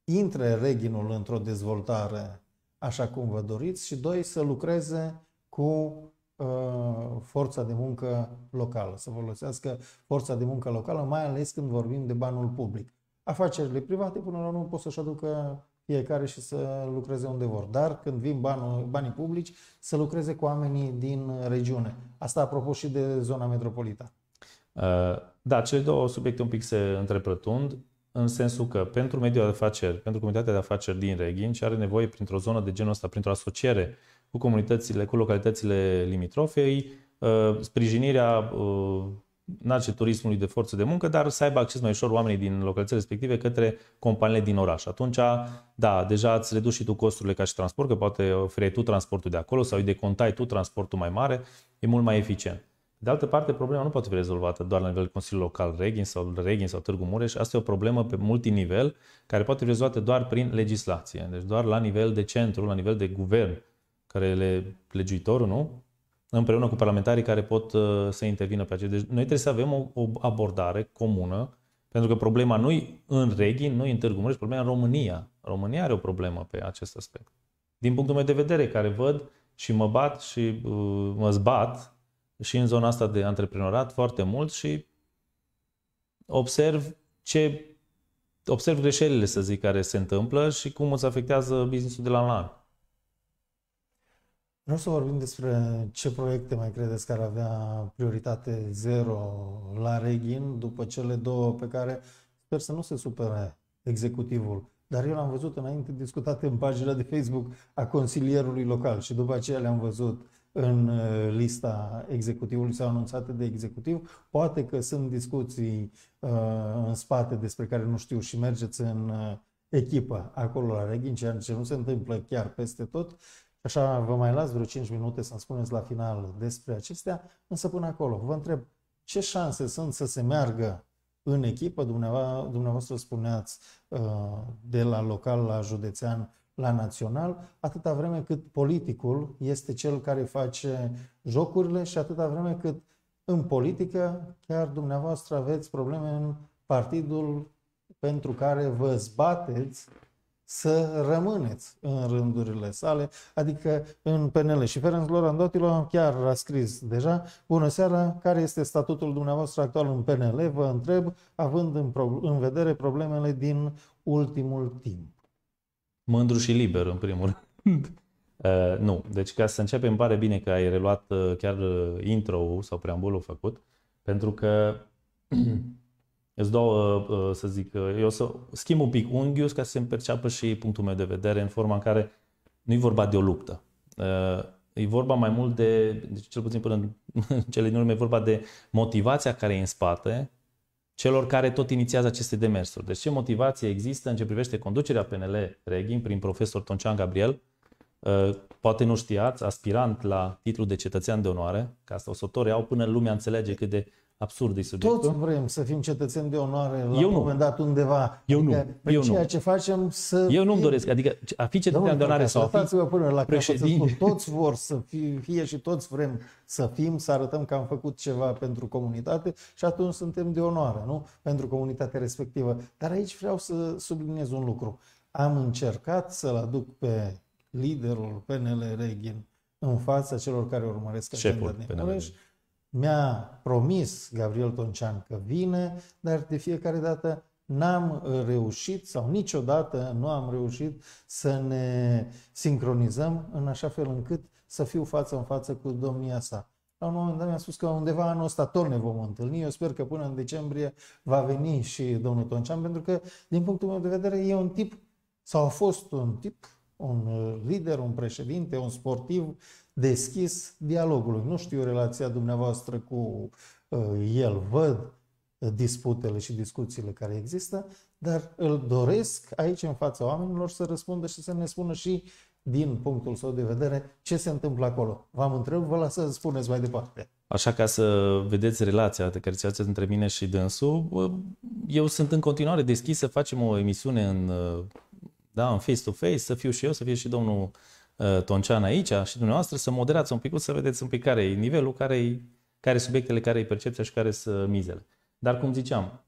intre Reghinul într-o dezvoltare așa cum vă doriți și doi, să lucreze cu uh, forța de muncă locală, să folosească forța de muncă locală, mai ales când vorbim de banul public. Afacerile private, până la urmă, pot să-și aducă fiecare și să lucreze unde vor. Dar când vin banii, banii publici, să lucreze cu oamenii din regiune. Asta apropo și de zona metropolitană. Uh, da, cele două subiecte un pic se întrepătrund, în sensul că pentru mediul de afaceri, pentru comunitatea de afaceri din ce are nevoie printr-o zonă de genul ăsta, printr-o asociere cu comunitățile, cu localitățile limitrofei, uh, sprijinirea uh, nace turismului de forță de muncă, dar să aibă acces mai ușor oamenii din localitățile respective către companiile din oraș. Atunci, da, deja ați redus și tu costurile ca și transport, că poate oferi tu transportul de acolo sau îi decontai tu transportul mai mare, e mult mai eficient. De altă parte, problema nu poate fi rezolvată doar la nivelul Consiliului Local Reghin sau Reghin sau Târgu Mureș. Asta e o problemă pe multinivel care poate fi rezolvată doar prin legislație. Deci doar la nivel de centru, la nivel de guvern, care le legiuitorul, nu? împreună cu parlamentarii care pot uh, să intervină pe acest. Deci noi trebuie să avem o, o abordare comună, pentru că problema nu e în Reghin, nu e în Târgu Mureș, problema în România. România are o problemă pe acest aspect. Din punctul meu de vedere, care văd și mă bat și uh, mă zbat și în zona asta de antreprenorat foarte mult și observ ce observ greșelile, să zic, care se întâmplă și cum îți afectează businessul de la la an. Vreau să vorbim despre ce proiecte mai credeți că ar avea prioritate zero la Reghin după cele două pe care sper să nu se supere executivul. Dar eu l-am văzut înainte discutate în pagina de Facebook a consilierului local și după aceea le-am văzut în uh, lista executivului sau anunțate de executiv. Poate că sunt discuții uh, în spate despre care nu știu și mergeți în uh, echipă acolo la Reghin, ceea ce nu se întâmplă chiar peste tot Așa vă mai las vreo 5 minute să-mi spuneți la final despre acestea, însă până acolo vă întreb ce șanse sunt să se meargă în echipă, dumneavoastră, dumneavoastră spuneați uh, de la local la județean la național, atâta vreme cât politicul este cel care face jocurile și atâta vreme cât în politică chiar dumneavoastră aveți probleme în partidul pentru care vă zbateți să rămâneți în rândurile sale, adică în PNL. Și Ferenc Loran Dotilo chiar a scris deja, bună seara, care este statutul dumneavoastră actual în PNL? Vă întreb, având în, pro- în vedere problemele din ultimul timp. Mândru și liber, în primul rând. uh, nu, deci ca să începem, îmi pare bine că ai reluat uh, chiar uh, intro-ul sau preambulul făcut, pentru că Îți dau, uh, uh, să zic, uh, eu să schimb un pic unghiul ca să se perceapă și punctul meu de vedere în forma în care nu e vorba de o luptă. E vorba mai mult de, deci cel puțin până în cele din urmă, e vorba de motivația care e în spate celor care tot inițiază aceste demersuri. Deci ce motivație există în ce privește conducerea PNL Reghin prin profesor Toncean Gabriel, poate nu știați, aspirant la titlul de cetățean de onoare, ca asta o să o tot până lumea înțelege cât de absurd e subiectul. Toți vrem să fim cetățeni de onoare la eu un nu. moment dat undeva. Eu adică, nu. Păi eu ceea nu. ce facem să... Eu nu-mi doresc. Adică a fi cetățean da, de onoare sau a fi până la președinte. Spun, toți vor să fie, fie și toți vrem să fim, să arătăm că am făcut ceva pentru comunitate și atunci suntem de onoare, nu? Pentru comunitatea respectivă. Dar aici vreau să subliniez un lucru. Am încercat să-l aduc pe liderul PNL Reghin în fața celor care urmăresc agenda din mi-a promis Gabriel Toncean că vine, dar de fiecare dată n-am reușit sau niciodată nu am reușit să ne sincronizăm în așa fel încât să fiu față în față cu domnia sa. La un moment dat mi-a spus că undeva anul ăsta tot ne vom întâlni. Eu sper că până în decembrie va veni și domnul Toncean, pentru că, din punctul meu de vedere, e un tip sau a fost un tip un uh, lider, un președinte, un sportiv deschis dialogului. Nu știu relația dumneavoastră cu uh, el, văd disputele și discuțiile care există, dar îl doresc aici în fața oamenilor să răspundă și să ne spună și din punctul său de vedere ce se întâmplă acolo. V-am întrebat, vă las să spuneți mai departe. Așa ca să vedeți relația de care ți între mine și dânsul, eu sunt în continuare deschis să facem o emisiune în uh, da, în face-to-face, să fiu și eu, să fie și domnul uh, Toncean aici și dumneavoastră, să moderați un pic, să vedeți un pic care e nivelul, care e care subiectele, care e percepția și care sunt uh, mizele. Dar cum ziceam,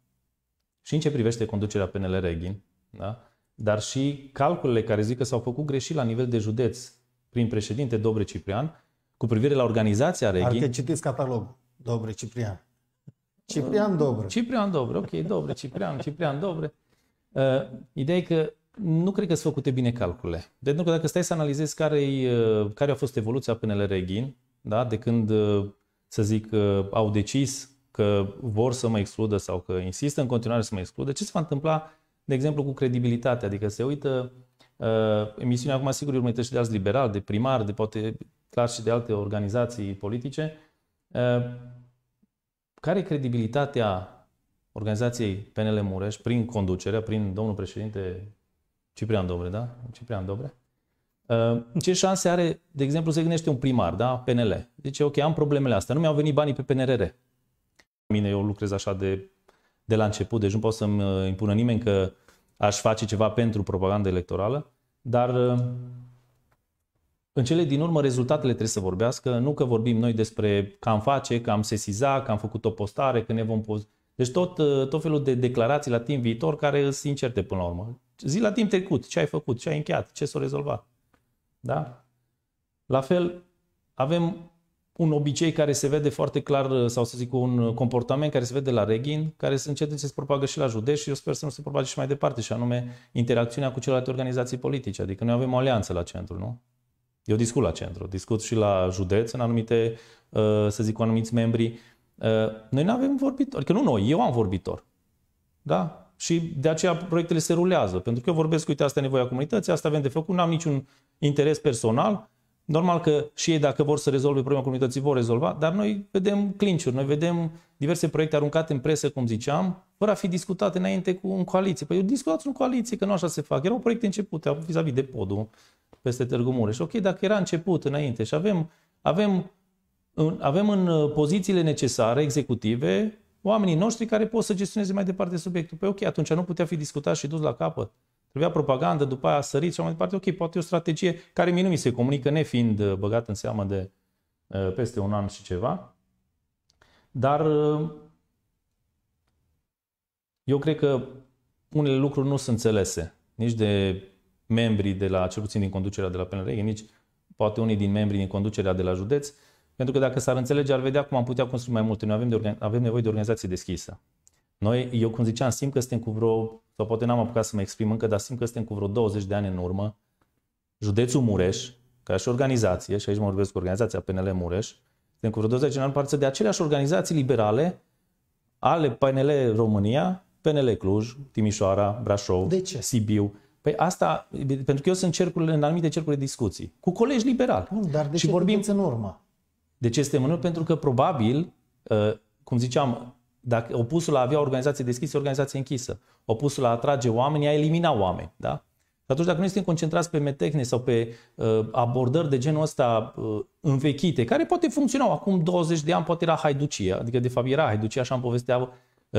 și în ce privește conducerea PNL Reghin, da? dar și calculele care zic că s-au făcut greșit la nivel de județ prin președinte Dobre Ciprian, cu privire la organizația Reghin... Ar citiți catalogul Dobre Ciprian. Ciprian Dobre. Ciprian Dobre, ok, Dobre, Ciprian, Ciprian Dobre. Uh, ideea e că nu cred că sunt făcute bine calcule. Pentru că dacă stai să analizezi care, care a fost evoluția PNL Reghin, da? de când, uh, să zic, uh, au decis că vor să mă excludă sau că insistă în continuare să mă excludă, ce se va întâmpla, de exemplu, cu credibilitatea? Adică se uită uh, emisiunea, acum sigur și de alți liberali, de primari, de poate clar și de alte organizații politice. Uh, care e credibilitatea organizației PNL Mureș prin conducerea, prin domnul președinte Ciprian Dobre, da? Ciprian Dobre. Ehm, ce șanse are, de exemplu, se gândește un primar, da? PNL. Zice, ok, am problemele astea, nu mi-au venit banii pe PNRR. Mine, eu lucrez așa de, de la început, deci nu pot să-mi uh, impună nimeni că aș face ceva pentru propaganda electorală, dar uh, în cele din urmă rezultatele trebuie să vorbească, nu că vorbim noi despre că am face, că am sesiza, că am făcut o postare, că ne vom poz... Deci tot, uh, tot felul de declarații la timp viitor care sunt incerte până la urmă. Zi la timp trecut, ce ai făcut, ce ai încheiat, ce s-a rezolvat. Da? La fel, avem un obicei care se vede foarte clar, sau să zic un comportament care se vede la Reghin, care se încet să se propagă și la județ și eu sper să nu se propage și mai departe, și anume interacțiunea cu celelalte organizații politice. Adică noi avem o alianță la centru, nu? Eu discut la centru, discut și la județ în anumite, uh, să zic, cu anumiți membri. Uh, noi nu avem vorbitor, că adică nu noi, eu am vorbitor. Da? Și de aceea proiectele se rulează. Pentru că eu vorbesc, uite, asta e nevoia comunității, asta avem de făcut, nu am niciun interes personal. Normal că și ei, dacă vor să rezolve problema comunității, vor rezolva, dar noi vedem clinciuri, noi vedem diverse proiecte aruncate în presă, cum ziceam, fără a fi discutate înainte cu un coaliție. Păi eu discutați în coaliție, că nu așa se fac. Erau proiecte începute, vis-a-vis de podul peste Târgu Mureș. Ok, dacă era început înainte și avem, avem, avem în uh, pozițiile necesare, executive, oamenii noștri care pot să gestioneze mai departe subiectul. Păi ok, atunci nu putea fi discutat și dus la capăt. Trebuia propagandă, după aia sărit și mai departe. Ok, poate e o strategie care mie nu mi se comunică, nefiind uh, băgat în seamă de uh, peste un an și ceva. Dar uh, eu cred că unele lucruri nu sunt înțelese, nici de membrii de la, cel puțin din conducerea de la PNR, nici poate unii din membrii din conducerea de la județ, pentru că dacă s-ar înțelege, ar vedea cum am putea construi mai multe. Noi avem, de organi- avem nevoie de organizație deschisă. Noi, eu cum ziceam, simt că suntem cu vreo, sau poate n-am apucat să mă exprim încă, dar simt că suntem cu vreo 20 de ani în urmă. Județul Mureș, ca și organizație, și aici mă vorbesc cu organizația PNL Mureș, suntem cu vreo 20 de ani parță de aceleași organizații liberale ale PNL România, PNL Cluj, Timișoara, Brașov, de ce? Sibiu. Păi asta, pentru că eu sunt cercurile, în anumite cercuri de discuții, cu colegi liberali. Bun, dar de și ce vorbim în urmă? De ce este mână? Pentru că probabil, uh, cum ziceam, dacă opusul a avea organizație deschisă, organizație închisă. Opusul a atrage oameni, a elimina oameni. Da? Și atunci, dacă nu suntem concentrați pe metehne sau pe uh, abordări de genul ăsta uh, învechite, care poate funcționau acum 20 de ani, poate era haiducia, adică de fapt era haiducia, așa am povestea uh,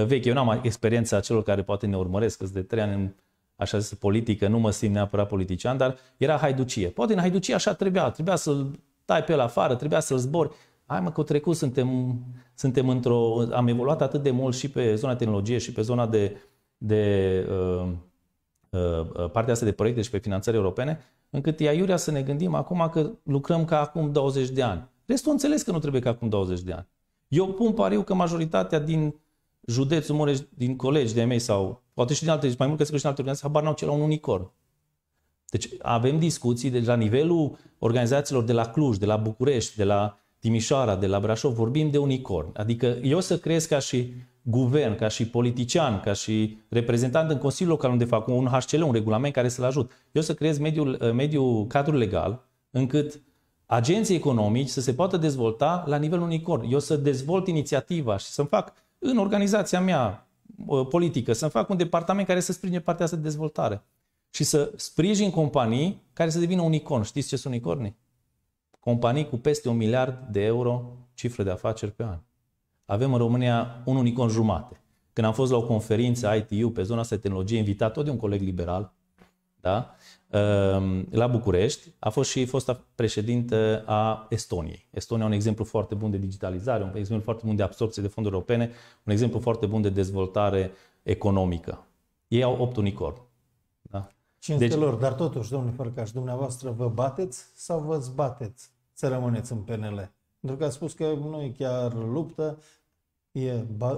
veche. Eu n-am experiența celor care poate ne urmăresc, de trei ani în așa zis, politică, nu mă simt neapărat politician, dar era haiducie. Poate în haiducie așa trebuia, trebuia să tai pe el afară, trebuia să-l zbori. Hai mă, că trecut suntem, suntem într-o... Am evoluat atât de mult și pe zona tehnologie și pe zona de, de uh, uh, uh, partea asta de proiecte și pe finanțări europene, încât e aiurea să ne gândim acum că lucrăm ca acum 20 de ani. Restul înțeles că nu trebuie ca acum 20 de ani. Eu pun pariu că majoritatea din județul Mureș, din colegi de mei sau poate și din alte, mai mult că și din alte organizații, habar n-au ce la un unicorn. Deci avem discuții de deci la nivelul organizațiilor de la Cluj, de la București, de la Timișoara, de la Brașov, vorbim de unicorn. Adică eu să cresc ca și guvern, ca și politician, ca și reprezentant în Consiliul Local, unde fac un HCL, un regulament care să-l ajut. Eu să creez mediul, eh, mediul cadru legal încât agenții economici să se poată dezvolta la nivel unicorn. Eu să dezvolt inițiativa și să-mi fac în organizația mea eh, politică, să-mi fac un departament care să sprijine partea asta de dezvoltare și să sprijin companii care să devină unicorn. Știți ce sunt unicornii? Companii cu peste un miliard de euro cifră de afaceri pe an. Avem în România un unicorn jumate. Când am fost la o conferință ITU pe zona asta de tehnologie, invitat tot de un coleg liberal, da? Ehm, la București, a fost și fosta președintă a Estoniei. Estonia un exemplu foarte bun de digitalizare, un exemplu foarte bun de absorpție de fonduri europene, un exemplu foarte bun de dezvoltare economică. Ei au opt unicorn. Da? Deci- Cinstelor, deci... dar totuși, domnule Fărcaș, dumneavoastră vă bateți sau vă zbateți să rămâneți în PNL? Pentru că a spus că nu e chiar luptă, e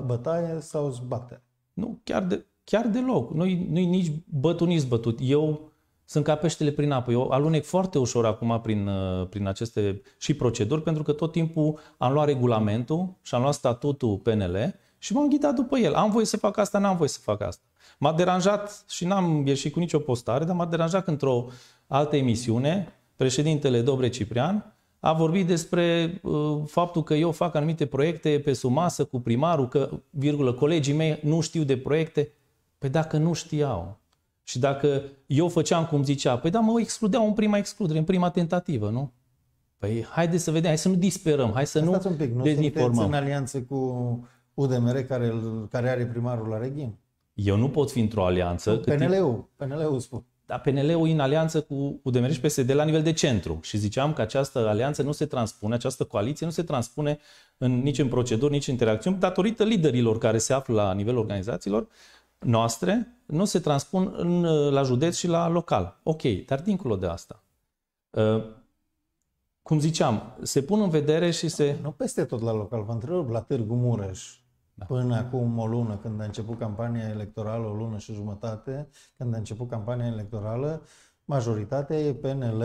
bătaie sau zbate. Nu, chiar, de, chiar deloc. Nu-i, nu-i nici bătut, nici zbătut. Eu sunt ca peștele prin apă. Eu alunec foarte ușor acum prin, uh, prin aceste și proceduri, pentru că tot timpul am luat regulamentul și am luat statutul PNL și m-am ghidat după el. Am voie să fac asta, n-am voie să fac asta. M-a deranjat și n-am ieșit cu nicio postare, dar m-a deranjat că într-o altă emisiune, președintele Dobre Ciprian a vorbit despre uh, faptul că eu fac anumite proiecte pe sumasă cu primarul, că, virgulă, colegii mei nu știu de proiecte. Păi dacă nu știau și dacă eu făceam cum zicea, păi da, mă excludeau în prima excludere, în prima tentativă, nu? Păi haide să vedem, hai să nu disperăm, hai să nu un pic, nu în alianță cu UDMR care, care are primarul la Reghin? Eu nu pot fi într-o alianță... PNL-ul, timp... PNL-ul spun. Da, PNL-ul e în alianță cu UDMR și PSD la nivel de centru. Și ziceam că această alianță nu se transpune, această coaliție nu se transpune în, nici în proceduri, nici în interacțiuni, datorită liderilor care se află la nivelul organizațiilor noastre, nu se transpun în, la județ și la local. Ok, dar dincolo de asta. Uh, cum ziceam, se pun în vedere și se... Nu peste tot la local, vă întreb la Târgu Mureș da. Până acum o lună, când a început campania electorală, o lună și jumătate, când a început campania electorală, majoritatea e PNL,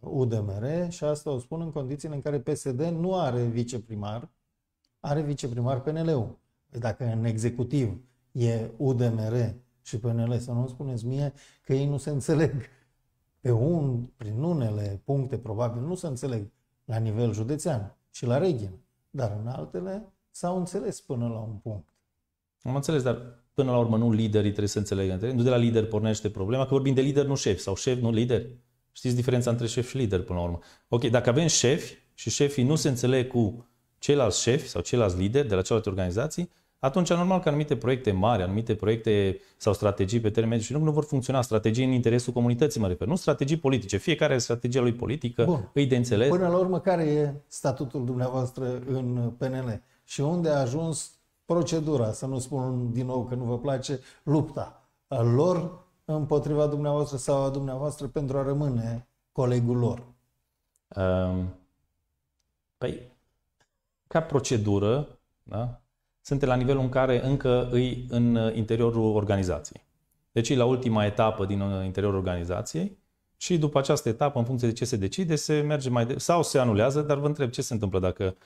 UDMR și asta o spun în condițiile în care PSD nu are viceprimar, are viceprimar PNL-ul. Păi dacă în executiv e UDMR și PNL, să nu spuneți mie că ei nu se înțeleg. Pe un, prin unele puncte, probabil, nu se înțeleg la nivel județean și la regiune, dar în altele s-au înțeles până la un punct. Am înțeles, dar până la urmă nu liderii trebuie să înțelegă. Nu de la lider pornește problema, că vorbim de lider, nu șef, sau șef, nu lider. Știți diferența între șef și lider până la urmă. Ok, dacă avem șefi și șefii nu se înțeleg cu ceilalți șefi sau ceilalți lideri de la celelalte organizații, atunci normal că anumite proiecte mari, anumite proiecte sau strategii pe termen mediu și lung nu vor funcționa strategii în interesul comunității, mă refer, nu strategii politice. Fiecare strategia lui politică Bun. îi de înțeles. Până la urmă, care e statutul dumneavoastră în PNL? și unde a ajuns procedura, să nu spun din nou că nu vă place, lupta a lor împotriva dumneavoastră sau a dumneavoastră pentru a rămâne colegul lor? Um, păi, ca procedură, da? suntem la nivelul în care încă îi în interiorul organizației. Deci e la ultima etapă din interiorul organizației și după această etapă, în funcție de ce se decide, se merge mai de- sau se anulează, dar vă întreb ce se întâmplă dacă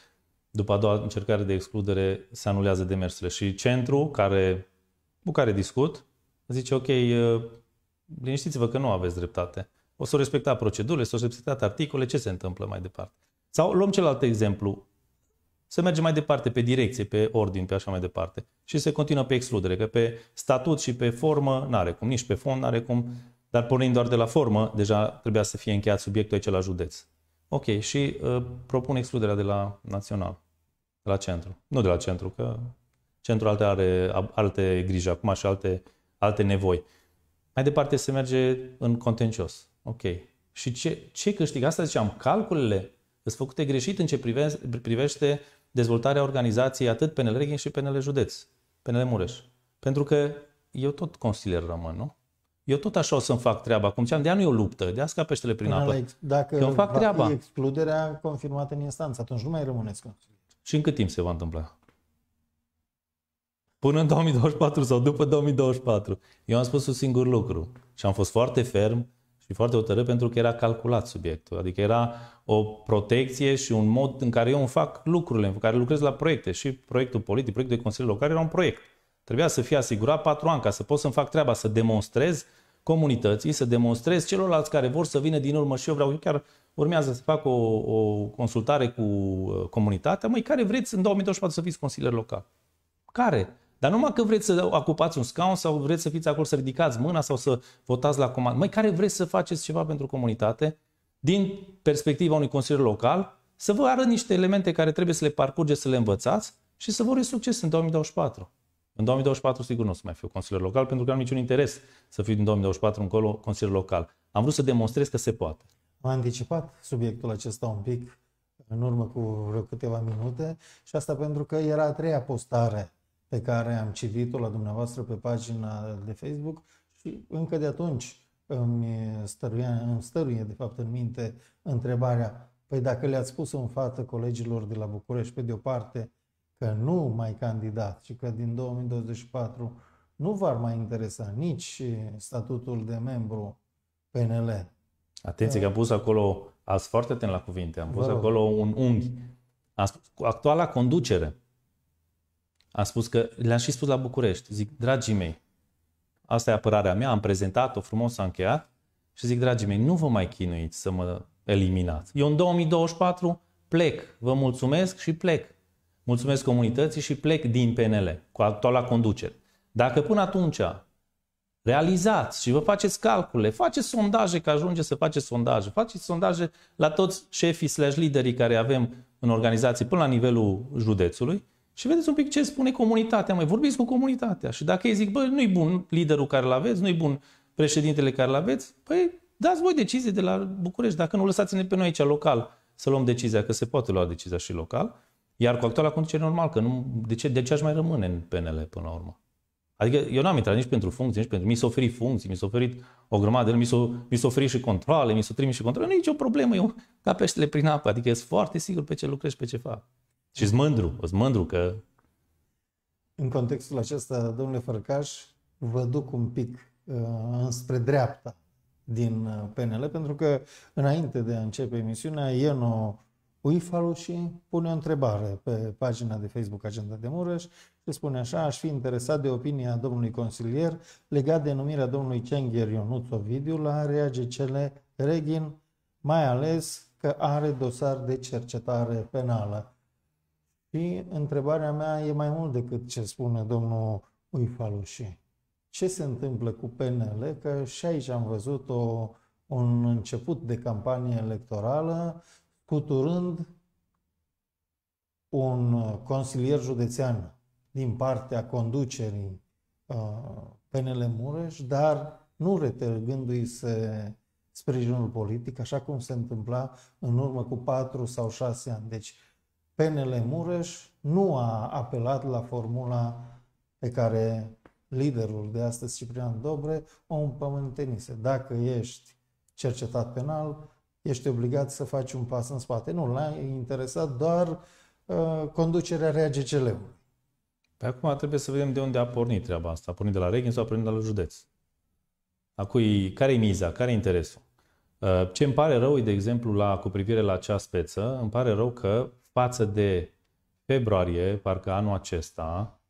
după a doua încercare de excludere se anulează demersurile și centru care, cu care discut zice ok, uh, liniștiți-vă că nu aveți dreptate. O să respecta procedurile, o să respecta articole, ce se întâmplă mai departe. Sau luăm celălalt exemplu, se merge mai departe pe direcție, pe ordin, pe așa mai departe. Și se continuă pe excludere, că pe statut și pe formă n-are cum, nici pe fond n-are cum, dar pornind doar de la formă, deja trebuia să fie încheiat subiectul aici la județ. Ok, și uh, propun excluderea de la național. De la centru. Nu de la centru, că centrul alte are alte griji acum și alte, alte nevoi. Mai departe se merge în contencios. Ok. Și ce, ce câștig? Asta ziceam, calculele sunt făcute greșit în ce privește, privește dezvoltarea organizației atât PNL Reghin și PNL Județ, PNL Mureș. Pentru că eu tot consilier rămân, nu? Eu tot așa o să-mi fac treaba. Cum ziceam, de nu e o luptă, de asta peștele prin Până apă. Dacă eu fac treaba. excluderea confirmată în instanță, atunci nu mai rămâneți consilier. Și în cât timp se va întâmpla? Până în 2024 sau după 2024. Eu am spus un singur lucru și am fost foarte ferm și foarte hotărât pentru că era calculat subiectul. Adică era o protecție și un mod în care eu îmi fac lucrurile, în care lucrez la proiecte. Și proiectul politic, proiectul de consiliu local era un proiect. Trebuia să fie asigurat patru ani ca să pot să-mi fac treaba, să demonstrez comunității, să demonstrez celorlalți care vor să vină din urmă și eu vreau, eu chiar urmează să fac o, o consultare cu uh, comunitatea, măi, care vreți în 2024 să fiți consilier local? Care? Dar numai că vreți să ocupați un scaun sau vreți să fiți acolo să ridicați mâna sau să votați la comand. Măi, care vreți să faceți ceva pentru comunitate? Din perspectiva unui consilier local, să vă arăt niște elemente care trebuie să le parcurgeți, să le învățați și să vă urez succes în 2024. În 2024 sigur nu o să mai fiu consilier local pentru că am niciun interes să fiu din 2024 încolo consilier local. Am vrut să demonstrez că se poate. Am anticipat subiectul acesta un pic în urmă cu vreo câteva minute și asta pentru că era a treia postare pe care am citit-o la dumneavoastră pe pagina de Facebook și încă de atunci îmi, stăruia, îmi stăruie de fapt în minte întrebarea Păi dacă le-ați spus în fată colegilor de la București, pe de o parte, că nu mai candidat și că din 2024 nu v-ar mai interesa nici statutul de membru PNL, Atenție da. că am pus acolo, ați foarte atent la cuvinte, am pus Bă. acolo un unghi. Am spus, actuala conducere. Am spus că, le-am și spus la București, zic, dragii mei, asta e apărarea mea, am prezentat-o frumos, am încheiat și zic, dragii mei, nu vă mai chinuiți să mă eliminați. Eu în 2024 plec, vă mulțumesc și plec. Mulțumesc comunității și plec din PNL, cu actuala conducere. Dacă până atunci realizați și vă faceți calcule, faceți sondaje, că ajunge să faceți sondaje, faceți sondaje la toți șefii slash liderii care avem în organizații până la nivelul județului și vedeți un pic ce spune comunitatea. Mai vorbiți cu comunitatea și dacă ei zic, bă, nu-i bun liderul care l aveți, nu-i bun președintele care l aveți, păi dați voi decizii de la București, dacă nu lăsați-ne pe noi aici local să luăm decizia, că se poate lua decizia și local, iar cu actuala conducere normal, că nu, de, ce, de ce aș mai rămâne în PNL până la urmă? Adică eu n-am intrat nici pentru funcții, nici pentru... Mi s-a oferit funcții, mi s-a oferit o grămadă, mi s mi s-a oferit și controle, mi s-a trimis și controle. Nu e nicio problemă, eu ca peștele prin apă. Adică sunt foarte sigur pe ce lucrez, pe ce fac. Și sunt mândru, sunt mândru că... În contextul acesta, domnule Fărcaș, vă duc un pic uh, înspre spre dreapta din uh, PNL, pentru că înainte de a începe emisiunea, Ieno Uifalu și pune o întrebare pe pagina de Facebook Agenda de Mureș se spune așa, aș fi interesat de opinia domnului consilier legat de numirea domnului Cengher Ionuț Ovidiu la RAGCL Reghin, mai ales că are dosar de cercetare penală. Și întrebarea mea e mai mult decât ce spune domnul Uifalușii. Ce se întâmplă cu PNL? Că și aici am văzut o, un început de campanie electorală, cuturând un consilier județean din partea conducerii uh, PNL Mureș, dar nu retergându i se sprijinul politic, așa cum se întâmpla în urmă cu 4 sau 6 ani. Deci PNL Mureș nu a apelat la formula pe care liderul de astăzi, Ciprian Dobre, o împământenise. Dacă ești cercetat penal, ești obligat să faci un pas în spate. Nu, l-a interesat doar uh, conducerea RGCL-ului. Pe păi acum trebuie să vedem de unde a pornit treaba asta. A pornit de la Reghin sau a pornit de la județ? A cui, care e miza? Care e interesul? Uh, ce îmi pare rău, de exemplu, la, cu privire la acea speță, îmi pare rău că față de februarie, parcă anul acesta,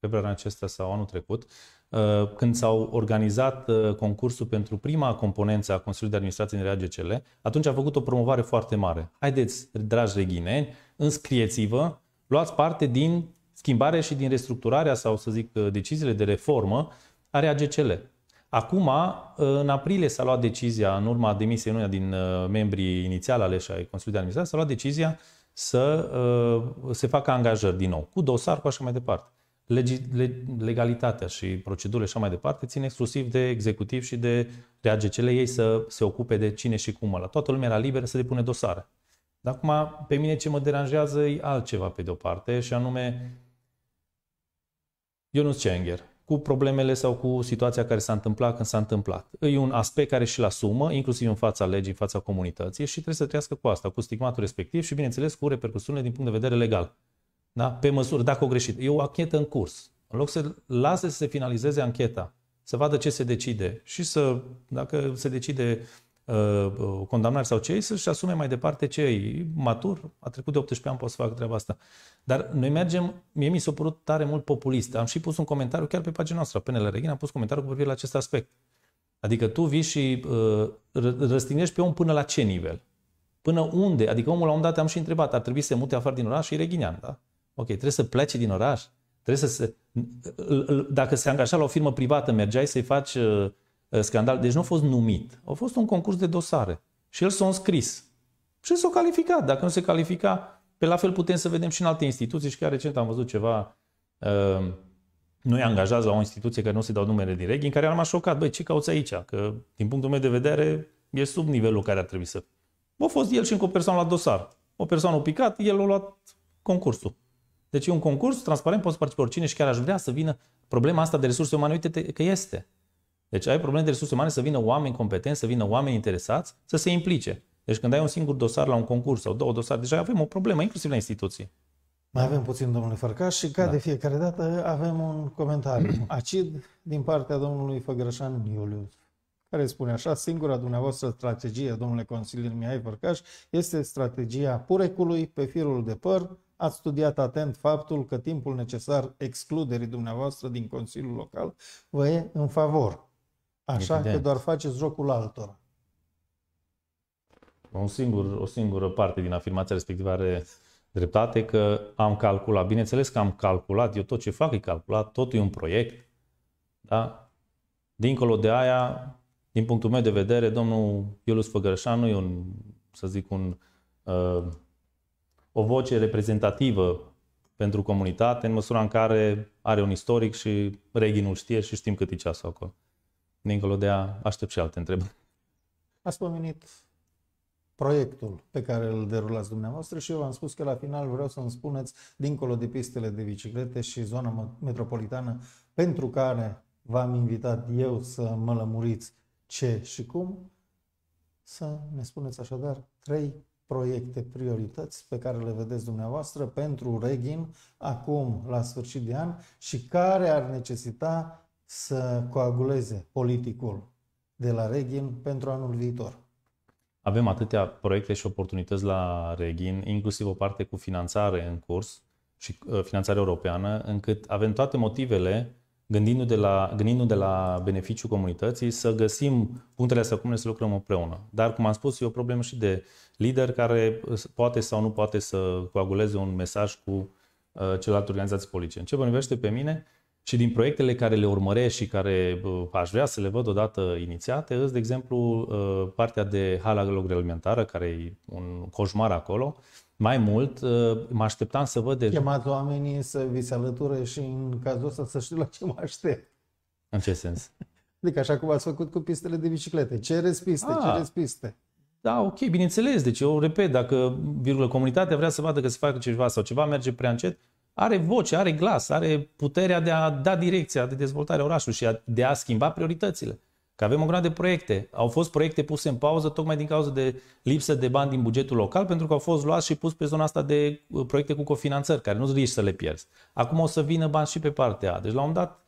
februarie acesta sau anul trecut, uh, când s-au organizat uh, concursul pentru prima componență a Consiliului de Administrație din RAGCL, atunci a făcut o promovare foarte mare. Haideți, dragi reghineni, înscrieți-vă, luați parte din schimbarea și din restructurarea sau, să zic, deciziile de reformă are AGCL. Acum, în aprilie s-a luat decizia, în urma demisiei unuia din uh, membrii inițiali aleși ai Consiliului de Administrație, s-a luat decizia să uh, se facă angajări din nou, cu dosar, cu așa mai departe. Legi, le, legalitatea și procedurile și așa mai departe țin exclusiv de executiv și de, de AGCL ei să se ocupe de cine și cum. La toată lumea era liberă să depune dosare. Dar acum, pe mine ce mă deranjează e altceva pe de-o parte și anume Ionus Cenger cu problemele sau cu situația care s-a întâmplat când s-a întâmplat. E un aspect care și-l asumă, inclusiv în fața legii, în fața comunității și trebuie să trăiască cu asta, cu stigmatul respectiv și, bineînțeles, cu repercusiunile din punct de vedere legal. Da? Pe măsură, dacă o greșit. E o anchetă în curs. În loc să lase să se finalizeze ancheta, să vadă ce se decide și să, dacă se decide Uh, uh, condamnare sau cei să-și asume mai departe ce e matur, a trecut de 18 ani, pot să fac treaba asta. Dar noi mergem, mie mi s-a părut tare mult populist. Am și pus un comentariu chiar pe pagina noastră, PNL Reghin, am pus comentariu cu privire la acest aspect. Adică tu vii și uh, răstignești pe om până la ce nivel? Până unde? Adică omul la un dat am și întrebat, ar trebui să se mute afară din oraș și reghinian, da? Ok, trebuie să plece din oraș, trebuie să se... Uh, dacă se angaja la o firmă privată, mergeai să-i faci uh, Uh, scandal, deci nu a fost numit. A fost un concurs de dosare și el s-a înscris. Și s-a calificat. Dacă nu se califica, pe la fel putem să vedem și în alte instituții și chiar recent am văzut ceva uh, e angajat, la o instituție care nu se dau numele direct, în care am șocat, băi, ce cauți aici? Că, din punctul meu de vedere, e sub nivelul care ar trebui să... A fost el și încă o persoană la dosar. O persoană a picat, el a luat concursul. Deci e un concurs transparent, poți participa oricine și chiar aș vrea să vină problema asta de resurse umane, uite că este. Deci ai probleme de resurse umane să vină oameni competenți, să vină oameni interesați, să se implice. Deci când ai un singur dosar la un concurs sau două dosare, deja avem o problemă, inclusiv la instituții. Mai avem puțin, domnule Fărcaș, și ca da. de fiecare dată avem un comentariu acid din partea domnului Făgrășan Iuliu, care spune așa, singura dumneavoastră strategie, domnule consilier Mihai Fărcaș, este strategia purecului pe firul de păr, ați studiat atent faptul că timpul necesar excluderii dumneavoastră din Consiliul Local vă e în favor. Așa Evident. că doar faceți jocul altora. Un singur, o singură parte din afirmația respectivă are dreptate că am calculat. Bineînțeles că am calculat, eu tot ce fac e calculat, totul e un proiect. Da? Dincolo de aia, din punctul meu de vedere, domnul Făgărășan nu e un, să zic, un, uh, o voce reprezentativă pentru comunitate, în măsura în care are un istoric și Reghinul știe și știm cât e ceasul acolo. Dincolo de a aștept și alte întrebări. Ați pomenit proiectul pe care îl derulați dumneavoastră și eu v-am spus că la final vreau să-mi spuneți, dincolo de pistele de biciclete și zona metropolitană, pentru care v-am invitat eu să mă lămuriți ce și cum, să ne spuneți așadar trei proiecte, priorități pe care le vedeți dumneavoastră pentru Reghin acum, la sfârșit de an și care ar necesita să coaguleze politicul de la Reghin pentru anul viitor. Avem atâtea proiecte și oportunități la Reghin, inclusiv o parte cu finanțare în curs și uh, finanțare europeană, încât avem toate motivele, gândindu de la, gândindu de la beneficiul comunității, să găsim punctele astea comune să lucrăm împreună. Dar, cum am spus, e o problemă și de lider care uh, poate sau nu poate să coaguleze un mesaj cu uh, celelalte organizații politice. În ce mă pe mine, și din proiectele care le urmăresc și care aș vrea să le văd odată inițiate, îți, de exemplu, ă, partea de hala agroalimentară, care e un coșmar acolo. Mai mult, ă, mă așteptam să văd deja... Chemați oamenii să vi se alăture și în cazul ăsta să știu la ce mă aștept. În ce sens? Adică așa cum ați făcut cu pistele de biciclete. Cereți piste, ah. cereți piste. Da, ok, bineînțeles. Deci eu repet, dacă virgulă, comunitatea vrea să vadă că se face ceva sau ceva merge prea încet, are voce, are glas, are puterea de a da direcția de dezvoltare a orașului și a, de a schimba prioritățile. Că avem o grămadă de proiecte. Au fost proiecte puse în pauză tocmai din cauza de lipsă de bani din bugetul local, pentru că au fost luați și pus pe zona asta de uh, proiecte cu cofinanțări, care nu-ți să le pierzi. Acum o să vină bani și pe partea A. Deci la un dat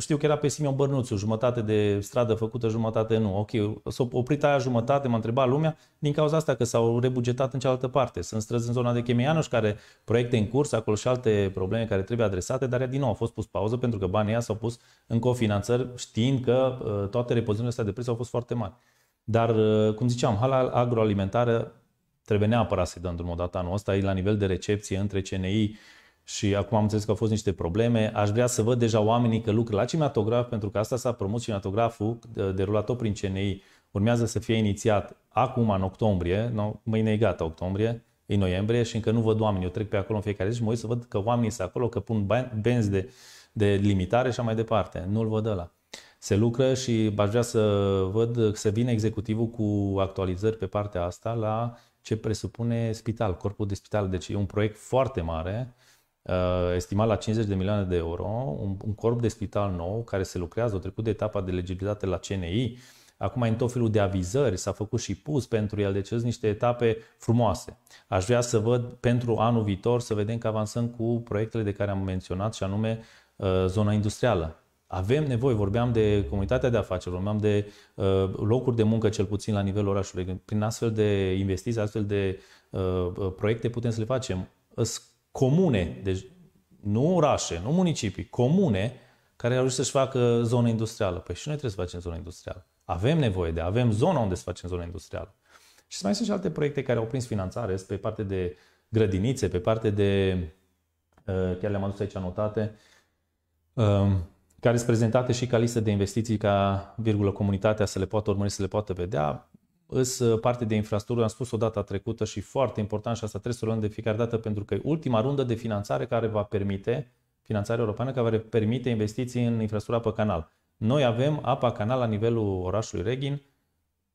știu că era pe Simeon Bărnuțu, jumătate de stradă făcută, jumătate nu. Ok, s-a oprit aia jumătate, m-a întrebat lumea, din cauza asta că s-au rebugetat în cealaltă parte. Sunt străzi în zona de Chemeianoș care proiecte în curs, acolo și alte probleme care trebuie adresate, dar din nou a fost pus pauză pentru că banii ăia s-au pus în cofinanțări știind că uh, toate repozițiile astea de preț au fost foarte mari. Dar, uh, cum ziceam, hala agroalimentară trebuie neapărat să-i dăm drumul data anul ăsta, e la nivel de recepție între CNI, și acum am înțeles că au fost niște probleme. Aș vrea să văd deja oamenii că lucră la cinematograf, pentru că asta s-a promus cinematograful, derulat tot prin CNI, urmează să fie inițiat acum în octombrie, no, mâine e gata octombrie, e noiembrie și încă nu văd oameni. Eu trec pe acolo în fiecare zi și mă uit să văd că oamenii sunt acolo, că pun benzi de, de limitare și mai departe. Nu-l văd ăla. Se lucră și aș vrea să văd să vină executivul cu actualizări pe partea asta la ce presupune spital, corpul de spital. Deci e un proiect foarte mare Uh, estimat la 50 de milioane de euro, un, un corp de spital nou care se lucrează, a trecut de etapa de legibilitate la CNI, acum în tot felul de avizări, s-a făcut și pus pentru el, deci sunt niște etape frumoase. Aș vrea să văd pentru anul viitor, să vedem că avansăm cu proiectele de care am menționat și anume uh, zona industrială. Avem nevoie, vorbeam de comunitatea de afaceri, vorbeam de uh, locuri de muncă, cel puțin la nivelul orașului. Prin astfel de investiții, astfel de uh, uh proiecte putem să le facem. Sunt comune, deci nu orașe, nu municipii, comune, care au să-și facă zonă industrială. Păi și noi trebuie să facem zonă industrială. Avem nevoie de, avem zona unde să facem zonă industrială. Și mai sunt și alte proiecte care au prins finanțare, pe parte de grădinițe, pe parte de, uh, chiar le-am adus aici anotate, um, care sunt prezentate și ca listă de investiții ca virgulă comunitatea să le poată urmări, să le poată vedea îs uh, parte de infrastructură, am spus-o data trecută și foarte important și asta trebuie să o luăm de fiecare dată pentru că e ultima rundă de finanțare care va permite, finanțare europeană care va permite investiții în infrastructura pe canal. Noi avem apa canal la nivelul orașului Reghin,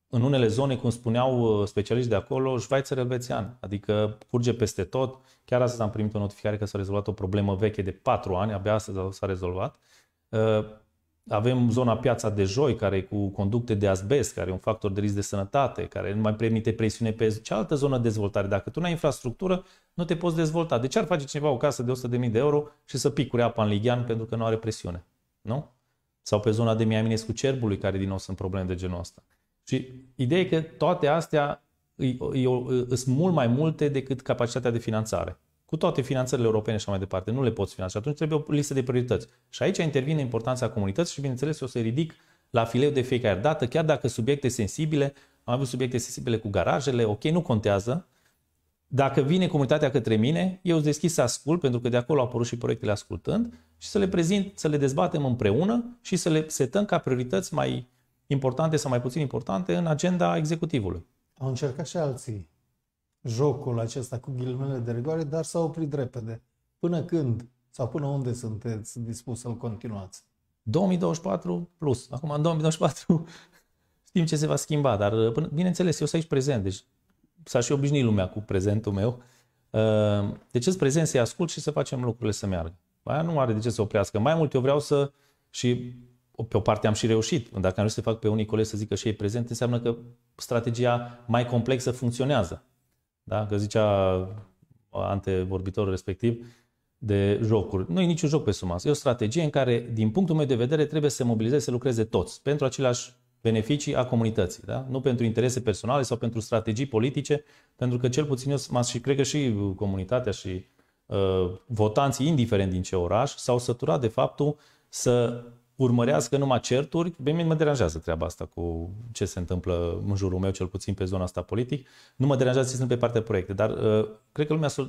în unele zone, cum spuneau uh, specialiști de acolo, Schweizer elvețian, adică curge peste tot. Chiar astăzi am primit o notificare că s-a rezolvat o problemă veche de 4 ani, abia astăzi s-a rezolvat. Uh, avem zona piața de joi, care e cu conducte de asbest, care e un factor de risc de sănătate, care nu mai permite presiune pe cealaltă zonă de dezvoltare. Dacă tu nu ai infrastructură, nu te poți dezvolta. De ce ar face cineva o casă de 100.000 de euro și să picure apa în Ligian pentru că nu are presiune? Nu? Sau pe zona de Miaminescu cerbului, care din nou sunt probleme de genul ăsta. Și ideea e că toate astea sunt mult mai multe decât capacitatea de finanțare cu toate finanțările europene și mai departe. Nu le poți finanța. Atunci trebuie o listă de priorități. Și aici intervine importanța comunității și, bineînțeles, o să ridic la fileu de fiecare dată, chiar dacă subiecte sensibile, am avut subiecte sensibile cu garajele, ok, nu contează. Dacă vine comunitatea către mine, eu îți deschis să ascult, pentru că de acolo au apărut și proiectele ascultând, și să le prezint, să le dezbatem împreună și să le setăm ca priorități mai importante sau mai puțin importante în agenda executivului. Au încercat și alții jocul acesta cu ghilimele de rigoare, dar s-a oprit repede. Până când sau până unde sunteți dispus să-l continuați? 2024 plus. Acum, în 2024 știm ce se va schimba, dar uh, până, bineînțeles, eu sunt aici prezent, deci s-a și obișnuit lumea cu prezentul meu. Deci sunt prezent să-i ascult și să facem lucrurile să meargă. Aia nu are de ce să oprească. Mai mult eu vreau să și pe o parte am și reușit. Dacă am reușit să fac pe unii colegi să zică și ei prezent, înseamnă că strategia mai complexă funcționează. Da? Că zicea antevorbitorul respectiv de jocuri. Nu e niciun joc pe sumă. E o strategie în care, din punctul meu de vedere, trebuie să se mobilizeze, să lucreze toți pentru aceleași beneficii a comunității, da? nu pentru interese personale sau pentru strategii politice, pentru că cel puțin eu și cred că și comunitatea și uh, votanții, indiferent din ce oraș, s-au săturat de faptul să urmărească numai certuri. Pe mine mă deranjează treaba asta cu ce se întâmplă în jurul meu, cel puțin pe zona asta politic. Nu mă deranjează ce sunt pe partea proiecte, dar uh, cred că lumea s-a,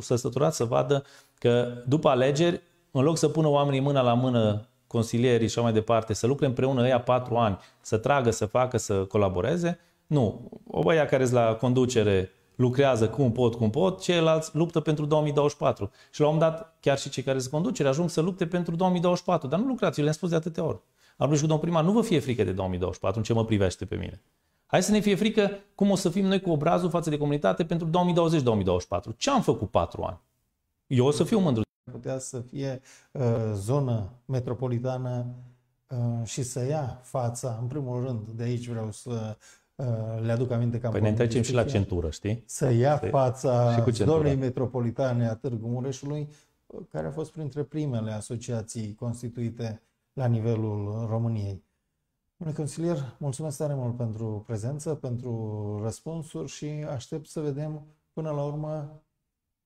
săturat să vadă că după alegeri, în loc să pună oamenii mâna la mână consilierii și așa mai departe, să lucre împreună ăia patru ani, să tragă, să facă, să colaboreze, nu. O băia care la conducere lucrează cum pot, cum pot, ceilalți luptă pentru 2024. Și la un moment dat, chiar și cei care sunt conducere ajung să lupte pentru 2024, dar nu lucrați, eu le-am spus de atâtea ori. Am și cu domnul primar, nu vă fie frică de 2024, în ce mă privește pe mine. Hai să ne fie frică cum o să fim noi cu obrazul față de comunitate pentru 2020-2024. Ce am făcut patru ani? Eu o să fiu mândru. Putea să fie uh, zonă metropolitană uh, și să ia fața, în primul rând, de aici vreau să Uh, le aduc aminte că am Păi ne întrecem și la centură, știi? Să ia Se... fața zonei metropolitane a Târgu Mureșului, care a fost printre primele asociații constituite la nivelul României. Domnule consilier, mulțumesc tare mult pentru prezență, pentru răspunsuri și aștept să vedem până la urmă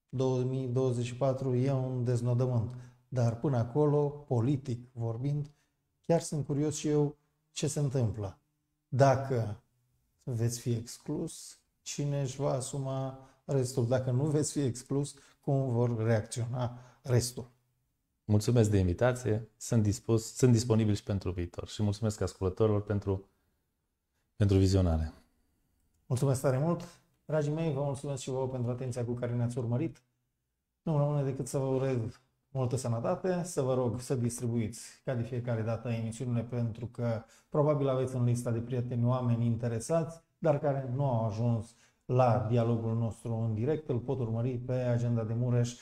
2024 e un deznodământ. Dar până acolo, politic vorbind, chiar sunt curios și eu ce se întâmplă. Dacă veți fi exclus, cine își va asuma restul. Dacă nu veți fi exclus, cum vor reacționa restul. Mulțumesc de invitație, sunt, dispus, sunt disponibil și pentru viitor și mulțumesc ascultătorilor pentru, pentru vizionare. Mulțumesc tare mult! Dragii mei, vă mulțumesc și vouă pentru atenția cu care ne-ați urmărit. Nu rămâne decât să vă urez multă sănătate, să vă rog să distribuiți ca de fiecare dată emisiunile pentru că probabil aveți în lista de prieteni oameni interesați, dar care nu au ajuns la dialogul nostru în direct, îl pot urmări pe agenda de Mureș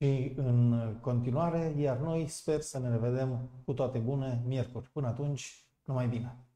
și în continuare, iar noi sper să ne revedem cu toate bune miercuri. Până atunci, numai bine!